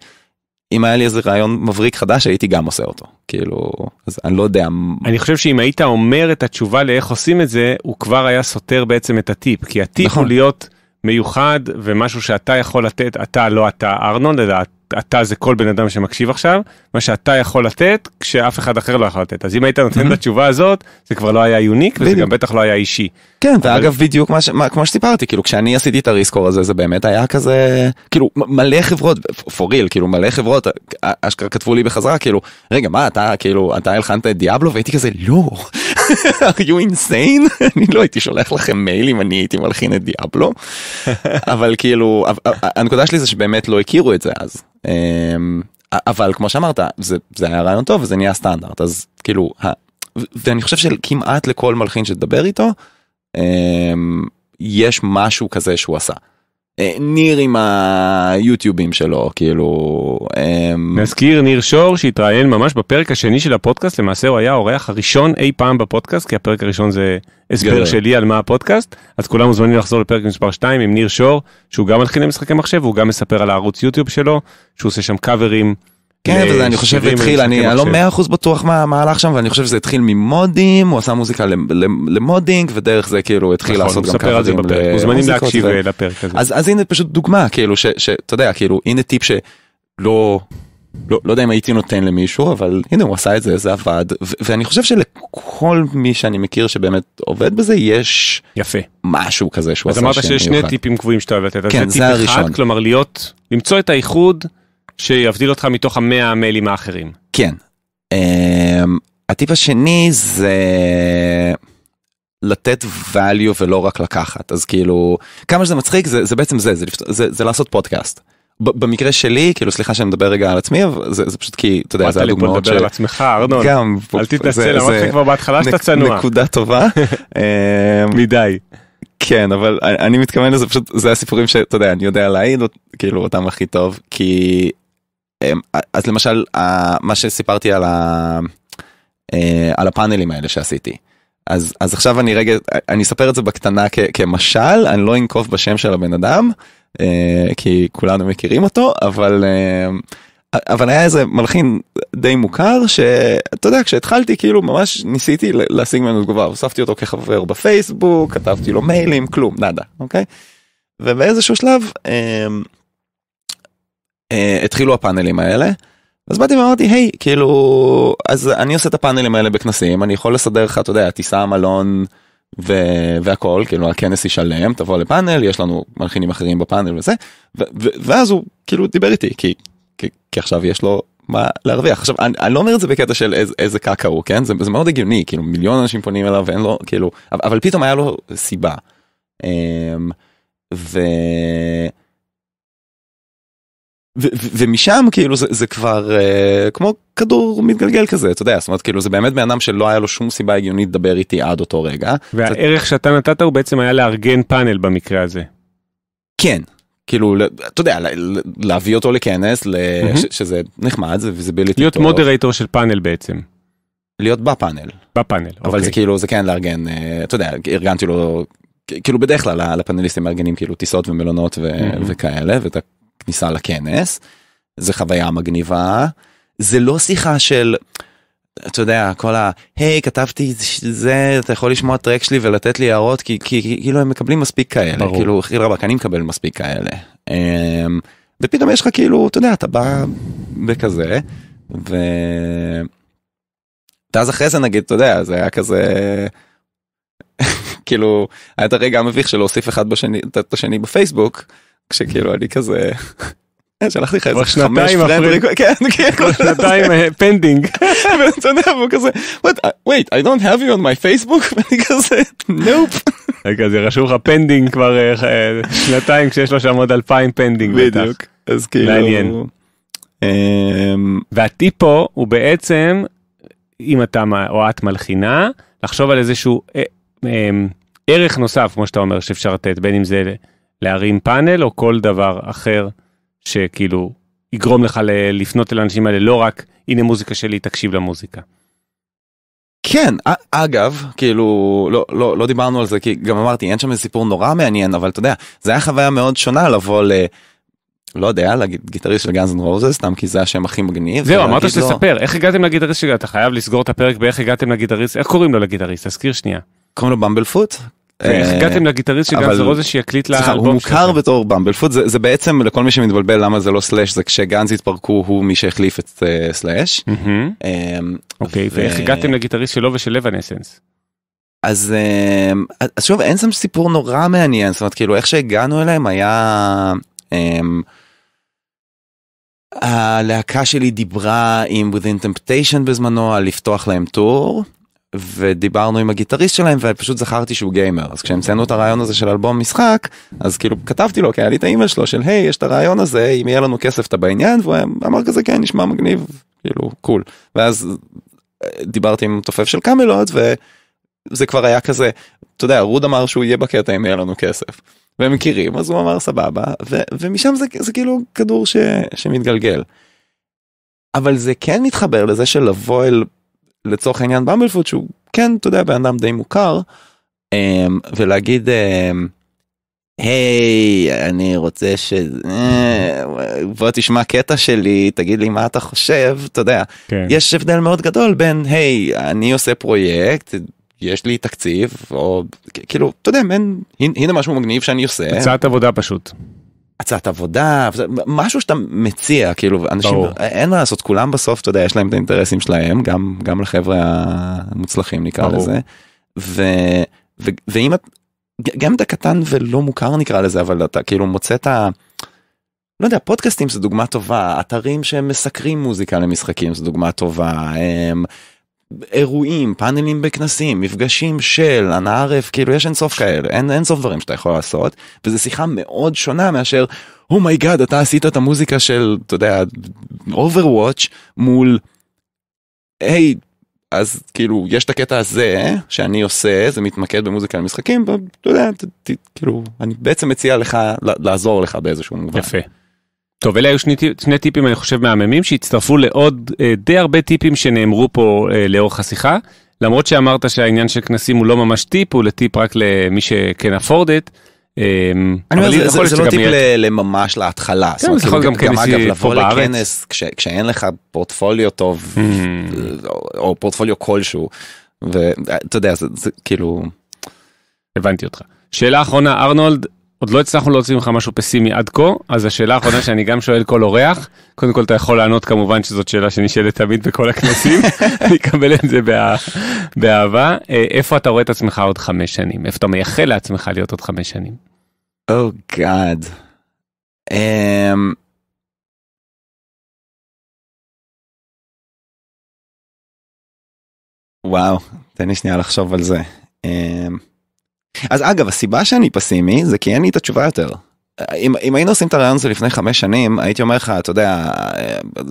אם היה לי איזה רעיון מבריק חדש הייתי גם עושה אותו כאילו אז אני לא יודע אני חושב שאם היית אומר את התשובה לאיך עושים את זה הוא כבר היה סותר בעצם את הטיפ כי הטיפ נכון. הוא להיות מיוחד ומשהו שאתה יכול לתת, אתה לא אתה ארנון, אלא אתה זה כל בן אדם שמקשיב עכשיו, מה שאתה יכול לתת כשאף אחד אחר לא יכול לתת. אז אם היית נותן את התשובה הזאת, זה כבר לא היה יוניק וזה גם בטח לא היה אישי. כן, אבל... ואגב בדיוק מה ש... מה, כמו שסיפרתי, כאילו כשאני עשיתי את הריסקור הזה זה באמת היה כזה, כאילו מלא חברות, for real, כאילו מלא חברות, אשכרה כתבו לי בחזרה, כאילו, רגע מה אתה, כאילו, אתה הלחנת את דיאבלו והייתי כזה לא, are you insane? אני לא הייתי שולח לכם מייל אם אני הייתי מלחין את דיאבלו. אבל כאילו, הנקודה שלי זה שבאמת לא הכירו את זה אז. אמ, אבל כמו שאמרת, זה, זה היה רעיון טוב וזה נהיה סטנדרט, אז כאילו, ואני חושב שכמעט לכל מלחין שתדבר איתו, אמ, יש משהו כזה שהוא עשה. אה, ניר עם היוטיובים שלו כאילו אמ, נזכיר ניר שור שהתראיין ממש בפרק השני של הפודקאסט למעשה הוא היה האורח הראשון אי פעם בפודקאסט כי הפרק הראשון זה הסבר שלי על מה הפודקאסט אז כולם מוזמנים לחזור לפרק מספר 2 עם ניר שור שהוא גם מלחין למשחקי מחשב הוא גם מספר על הערוץ יוטיוב שלו שהוא עושה שם קאברים. כן, אבל אה, אני חושב שזה התחיל, אני לא מאה אחוז בטוח מה הלך שם, ואני חושב שזה התחיל ממודים, הוא עשה מוזיקה למודינג, ודרך זה כאילו התחיל נכון, לעשות גם קאברים. מוזמנים להקשיב אה, לפרק הזה. אז הנה פשוט דוגמה, כאילו, שאתה יודע, כאילו, הנה טיפ שלא... לא-, לא, יודע אם הייתי נותן למישהו אבל הנה הוא עשה את זה זה עבד ואני חושב שלכל מי שאני מכיר שבאמת עובד בזה יש יפה משהו כזה שהוא עשה. אז אמרת שיש שני טיפים קבועים שאתה אוהב לתת. כן זה אחד, כלומר להיות למצוא את האיחוד שיבדיל אותך מתוך המאה המיילים האחרים. כן. אמ, הטיפ השני זה לתת value ולא רק לקחת אז כאילו כמה שזה מצחיק זה, זה בעצם זה זה, זה זה לעשות פודקאסט. במקרה שלי כאילו סליחה שאני מדבר רגע על עצמי אבל זה, זה פשוט כי אתה יודע זה הדוגמאות ש... על עצמך ארנון גם אל תתנצל אמרתי לך כבר בהתחלה שאתה צנוע נקודה טובה אמ, מדי כן אבל אני מתכוון לזה פשוט זה הסיפורים שאתה יודע אני יודע להעיד כאילו אותם הכי טוב כי אמ, אז למשל מה שסיפרתי על, ה, אה, על הפאנלים האלה שעשיתי. אז, אז עכשיו אני רגע, אני אספר את זה בקטנה כ, כמשל, אני לא אנקוב בשם של הבן אדם, אה, כי כולנו מכירים אותו, אבל, אה, אבל היה איזה מלחין די מוכר, שאתה יודע, כשהתחלתי כאילו ממש ניסיתי להשיג ממנו תגובה, הוספתי אותו כחבר בפייסבוק, כתבתי לו מיילים, כלום, נאדה, אוקיי? ובאיזשהו שלב אמ, אה, התחילו הפאנלים האלה. אז באתי ואמרתי היי כאילו אז אני עושה את הפאנלים האלה בכנסים אני יכול לסדר לך אתה יודע טיסה מלון ו- והכל כאילו הכנס ישלם תבוא לפאנל יש לנו מלחינים אחרים בפאנל וזה ו- ו- ואז הוא כאילו דיבר איתי כי, כי, כי עכשיו יש לו מה להרוויח עכשיו אני, אני לא אומר את זה בקטע של איזה, איזה קקה הוא כן זה, זה מאוד הגיוני כאילו מיליון אנשים פונים אליו ואין לו כאילו אבל, אבל פתאום היה לו סיבה. אמ, ו... ומשם כאילו זה, זה כבר uh, כמו כדור מתגלגל כזה אתה יודע זאת אומרת כאילו זה באמת בן אדם שלא היה לו שום סיבה הגיונית לדבר איתי עד אותו רגע. והערך זה... שאתה נתת הוא בעצם היה לארגן פאנל במקרה הזה. כן כאילו אתה יודע להביא אותו לכנס ל... mm-hmm. ש, שזה נחמד זה ויזיביליטי להיות מודרייטור של פאנל בעצם. להיות בפאנל בפאנל אבל okay. זה אוקיי. כאילו זה כן לארגן אה, אתה יודע ארגנתי לו כאילו בדרך כלל הפאנליסטים מארגנים כאילו טיסות ומלונות ו- mm-hmm. וכאלה ואת בכניסה לכנס. זה חוויה מגניבה. זה לא שיחה של, אתה יודע, כל ה, היי, כתבתי זה, אתה יכול לשמוע טרק שלי ולתת לי הערות, כי כי, כאילו הם מקבלים מספיק כאלה, ברור. כאילו, חיל רבק, אני מקבל מספיק כאלה. אמ, ופתאום יש לך כאילו, אתה יודע, אתה בא בכזה, ו... ואז אחרי זה נגיד, אתה יודע, זה היה כזה... כאילו היה את הרגע המביך של להוסיף אחד בשני את השני בפייסבוק כשכאילו אני כזה אה, שלחתי לך איזה חמש פרנד, כן, כן, כבר כן. שנתיים פנדינג, ואתה יודע, והוא כזה, uh, wait, I don't have you on my Facebook, ואני כזה, נופ. זה רשום לך פנדינג כבר אה, אה, שנתיים כשיש לו שם עוד אלפיים פנדינג. בדיוק, אז כאילו, מעניין. אמ, והטיפו הוא בעצם, אם אתה או את מלחינה, לחשוב על איזשהו אמ, ערך נוסף, כמו שאתה אומר, שאפשר לתת, בין אם זה... להרים פאנל או כל דבר אחר שכאילו יגרום לך לפנות אל האנשים האלה, לא רק הנה מוזיקה שלי, תקשיב למוזיקה. כן, אגב, כאילו, לא, לא, לא דיברנו על זה, כי גם אמרתי, אין שם איזה סיפור נורא מעניין, אבל אתה יודע, זה היה חוויה מאוד שונה לבוא ל... לא יודע, לגיטריסט של גאנז אנד רוזס, סתם כי זה השם הכי מגניב. זהו, אמרת שתספר, איך הגעתם לגיטריסט שלך? אתה חייב לסגור את הפרק באיך הגעתם לגיטריסט, איך קוראים לו לגיטריסט? תזכיר שנייה. קוראים לו במבל פוט, אה, הגעתם לגיטריסט של גאנז רוזס שיקליט לאלבום שלכם. הוא מוכר בתור במבלפוט, זה בעצם לכל מי שמתבלבל למה זה לא סלאש, זה כשגאנז התפרקו הוא מי שהחליף את אה, סלאש. אמ, אוקיי, ואיך הגעתם לגיטריסט שלו ושל לבן אסנס? אמ, אז, שוב אין שם סיפור נורא מעניין זאת אומרת כאילו איך שהגענו אליהם היה אמ, הלהקה שלי דיברה עם within temptation בזמנו על לפתוח להם טור ודיברנו עם הגיטריסט שלהם ופשוט זכרתי שהוא גיימר אז כשהמצאנו את הרעיון הזה של אלבום משחק אז כאילו כתבתי לו כי אוקיי, היה לי את האימייל שלו של היי יש את הרעיון הזה אם יהיה לנו כסף אתה בעניין והוא אמר כזה כן נשמע מגניב כאילו קול ואז אה, דיברתי עם תופף של קמלות וזה כבר היה כזה אתה יודע רוד אמר שהוא יהיה בקטע אם יהיה לנו כסף. והם מכירים אז הוא אמר סבבה ו- ומשם זה, זה כאילו כדור ש- שמתגלגל. אבל זה כן מתחבר לזה שלבוא אל לצורך העניין במבלפוד שהוא כן אתה יודע בן אדם די מוכר אמ, ולהגיד אמ, היי אני רוצה ש... אה, בוא תשמע קטע שלי תגיד לי מה אתה חושב אתה יודע כן. יש הבדל מאוד גדול בין היי אני עושה פרויקט יש לי תקציב או כאילו אתה יודע מן, הנה משהו מגניב שאני עושה הצעת עבודה פשוט הצעת עבודה משהו שאתה מציע כאילו אנשים ברור. אין מה לעשות כולם בסוף אתה יודע יש להם את האינטרסים שלהם גם גם לחברה המוצלחים נקרא ברור. לזה. ו, ו, ואם את גם אתה קטן ולא מוכר נקרא לזה אבל אתה כאילו מוצא את ה... לא יודע פודקאסטים זה דוגמה טובה אתרים שמסקרים מוזיקה למשחקים זה דוגמה טובה. הם, אירועים, פאנלים בכנסים, מפגשים של אנא ערף, כאילו יש אינסוף כאלה, אין אינסוף דברים שאתה יכול לעשות, וזו שיחה מאוד שונה מאשר, הומייגאד, oh אתה עשית את המוזיקה של, אתה יודע, Overwatch מול, היי, hey, אז כאילו יש את הקטע הזה שאני עושה זה מתמקד במוזיקה למשחקים ואתה יודע כאילו אני בעצם מציע לך לעזור לך באיזשהו מובן. יפה. טוב, אלה היו שני, שני טיפים, אני חושב, מהממים, שהצטרפו לעוד אה, די הרבה טיפים שנאמרו פה אה, לאורך השיחה. למרות שאמרת שהעניין של כנסים הוא לא ממש טיפ, הוא לטיפ רק למי שכן אפורד את. אמ, אני אומר, זה, זה, זה לא טיפ יהיה... לממש להתחלה. כן, זה כאילו, יכול גם כנס פה בארץ. אגב, לבוא לכנס כש, כשאין לך פורטפוליו טוב, mm. או פורטפוליו כלשהו, ואתה יודע, זה, זה כאילו... הבנתי אותך. שאלה אחרונה, ארנולד, עוד לא הצלחנו להוציא ממך משהו פסימי עד כה, אז השאלה האחרונה שאני גם שואל כל אורח, קודם כל אתה יכול לענות כמובן שזאת שאלה שנשאלת תמיד בכל הכנסים, אני אקבל את זה בא... באהבה. אה, איפה אתה רואה את עצמך עוד חמש שנים? איפה אתה מייחל לעצמך להיות עוד חמש שנים? או oh גאד. אמ, um... וואו, תן לי שנייה לחשוב על זה. Um... אז אגב הסיבה שאני פסימי זה כי אין לי את התשובה יותר. אם, אם היינו עושים את הרעיון הזה לפני חמש שנים הייתי אומר לך אתה יודע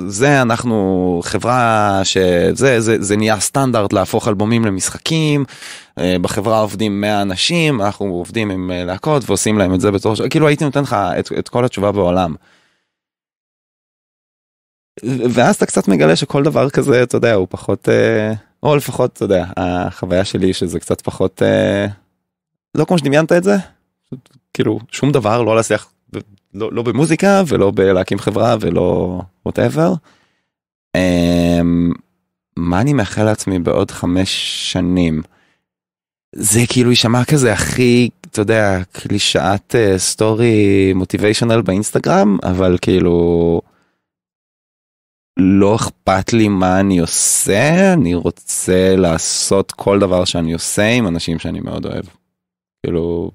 זה אנחנו חברה שזה זה, זה נהיה סטנדרט להפוך אלבומים למשחקים אה, בחברה עובדים 100 אנשים אנחנו עובדים עם אה, להקות ועושים להם את זה בתור כאילו הייתי נותן לך את, את כל התשובה בעולם. ואז אתה קצת מגלה שכל דבר כזה אתה יודע הוא פחות אה, או לפחות אתה יודע החוויה שלי שזה קצת פחות. לא כמו שדמיינת את זה כאילו שום דבר לא להצליח לא, לא במוזיקה ולא בלהקים חברה ולא Um, מה אני מאחל לעצמי בעוד חמש שנים? זה כאילו יישמע כזה הכי אתה יודע קלישאת סטורי אה, מוטיביישנל באינסטגרם אבל כאילו. לא אכפת לי מה אני עושה אני רוצה לעשות כל דבר שאני עושה עם אנשים שאני מאוד אוהב. כאילו.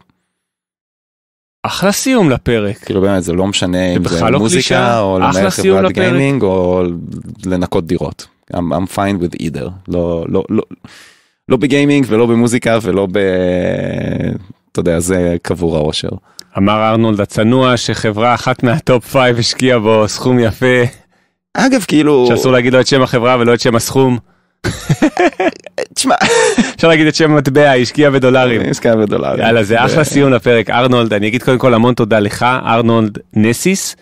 אחלה סיום לפרק. כאילו באמת זה לא משנה אם זה לא מוזיקה או לנהל חברת לפרק. גיימינג או לנקות דירות. I'm, I'm fine with either. לא, לא, לא, לא בגיימינג ולא במוזיקה ולא ב... אתה יודע, זה קבור העושר. אמר ארנולד הצנוע שחברה אחת מהטופ 5 השקיעה בו סכום יפה. אגב כאילו שאסור להגיד לו לא את שם החברה ולא את שם הסכום. תשמע, אפשר להגיד את שם המטבע, השקיע בדולרים. השקיע בדולרים. יאללה, זה אחלה סיום לפרק. ארנולד, אני אגיד קודם כל המון תודה לך, ארנולד נסיס,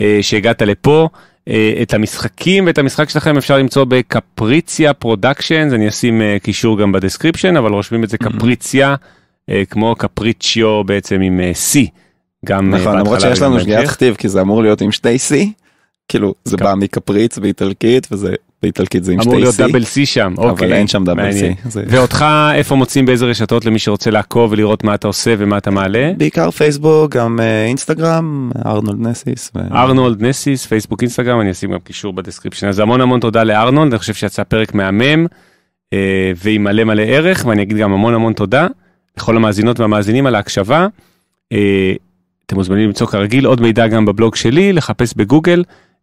אה, שהגעת לפה. אה, את המשחקים ואת המשחק שלכם אפשר למצוא בקפריציה פרודקשן, אני אשים אה, קישור גם בדסקריפשן, אבל רושמים את זה קפריציה, כמו קפריצ'יו בעצם עם C. גם נכון, למרות שיש לנו שגיאת כתיב, כי זה אמור להיות עם שתי C. כאילו זה בא מקפריץ באיטלקית וזה באיטלקית זה עם שתי סי. אמור להיות דאבל סי שם, אוקיי. אבל אין שם דאבל סי. ואותך איפה מוצאים באיזה רשתות למי שרוצה לעקוב ולראות מה אתה עושה ומה אתה מעלה? בעיקר פייסבוק, גם אה, אינסטגרם, ארנולד נסיס. ארנולד נסיס, פייסבוק, אינסטגרם, אני אשים גם קישור בדסקריפשן. אז המון המון תודה לארנולד, אני חושב שיצא פרק מהמם אה, ועם מלא מלא ערך, ואני אגיד גם המון המון תודה לכל המאזינות והמאזינים על ההקשבה. אה, אתם מוזמנים למצוא כרגיל עוד מידע גם בבלוג שלי, לחפש בגוגל.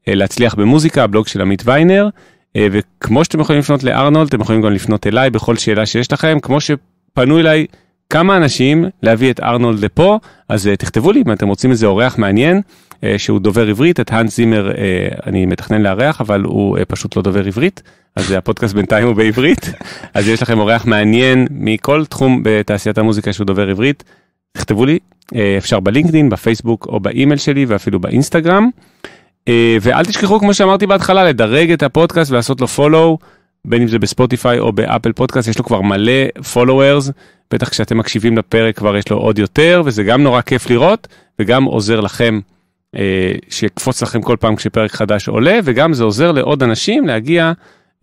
אה, להצליח במוזיקה, הבלוג של עמית ויינר, אה, וכמו שאתם יכולים לפנות לארנולד, אתם יכולים גם לפנות אליי בכל שאלה שיש לכם, כמו שפנו אליי כמה אנשים להביא את ארנולד לפה, אז אה, תכתבו לי אם אתם רוצים איזה אורח מעניין. שהוא דובר עברית, את האנס זימר אני מתכנן לארח, אבל הוא פשוט לא דובר עברית, אז הפודקאסט בינתיים הוא בעברית, אז יש לכם אורח מעניין מכל תחום בתעשיית המוזיקה שהוא דובר עברית, תכתבו לי, אפשר בלינקדאין, בפייסבוק או באימייל שלי ואפילו באינסטגרם. אה, ואל תשכחו, כמו שאמרתי בהתחלה, לדרג את הפודקאסט ולעשות לו follow, בין אם זה בספוטיפיי או באפל פודקאסט, יש לו כבר מלא followers, בטח כשאתם מקשיבים לפרק כבר יש לו עוד יותר, וזה גם נורא כיף לראות, וגם עוזר לכם, אה, שיקפוץ לכם כל פעם כשפרק חדש עולה, וגם זה עוזר לעוד אנשים להגיע,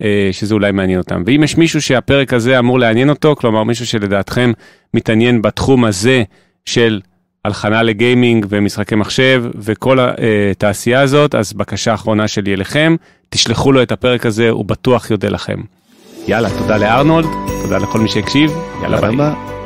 אה, שזה אולי מעניין אותם. ואם יש מישהו שהפרק הזה אמור לעניין אותו, כלומר מישהו שלדעתכם מתעניין בתחום הזה של הלחנה לגיימינג ומשחקי מחשב וכל התעשייה הזאת, אז בקשה אחרונה שלי אליכם, תשלחו לו את הפרק הזה, הוא בטוח יודה לכם. יאללה, תודה לארנולד, תודה לכל מי שהקשיב, יאללה ביי.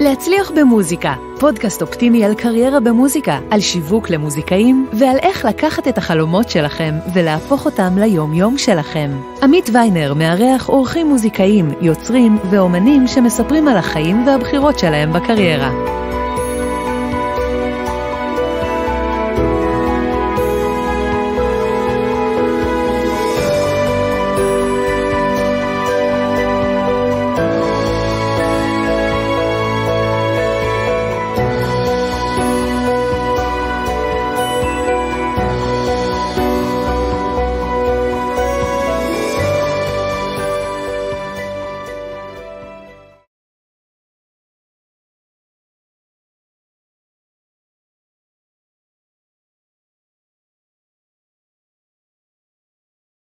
להצליח במוזיקה, פודקאסט אופטימי על קריירה במוזיקה, על שיווק למוזיקאים ועל איך לקחת את החלומות שלכם ולהפוך אותם ליום-יום שלכם. עמית ויינר מארח אורחים מוזיקאים, יוצרים ואומנים שמספרים על החיים והבחירות שלהם בקריירה.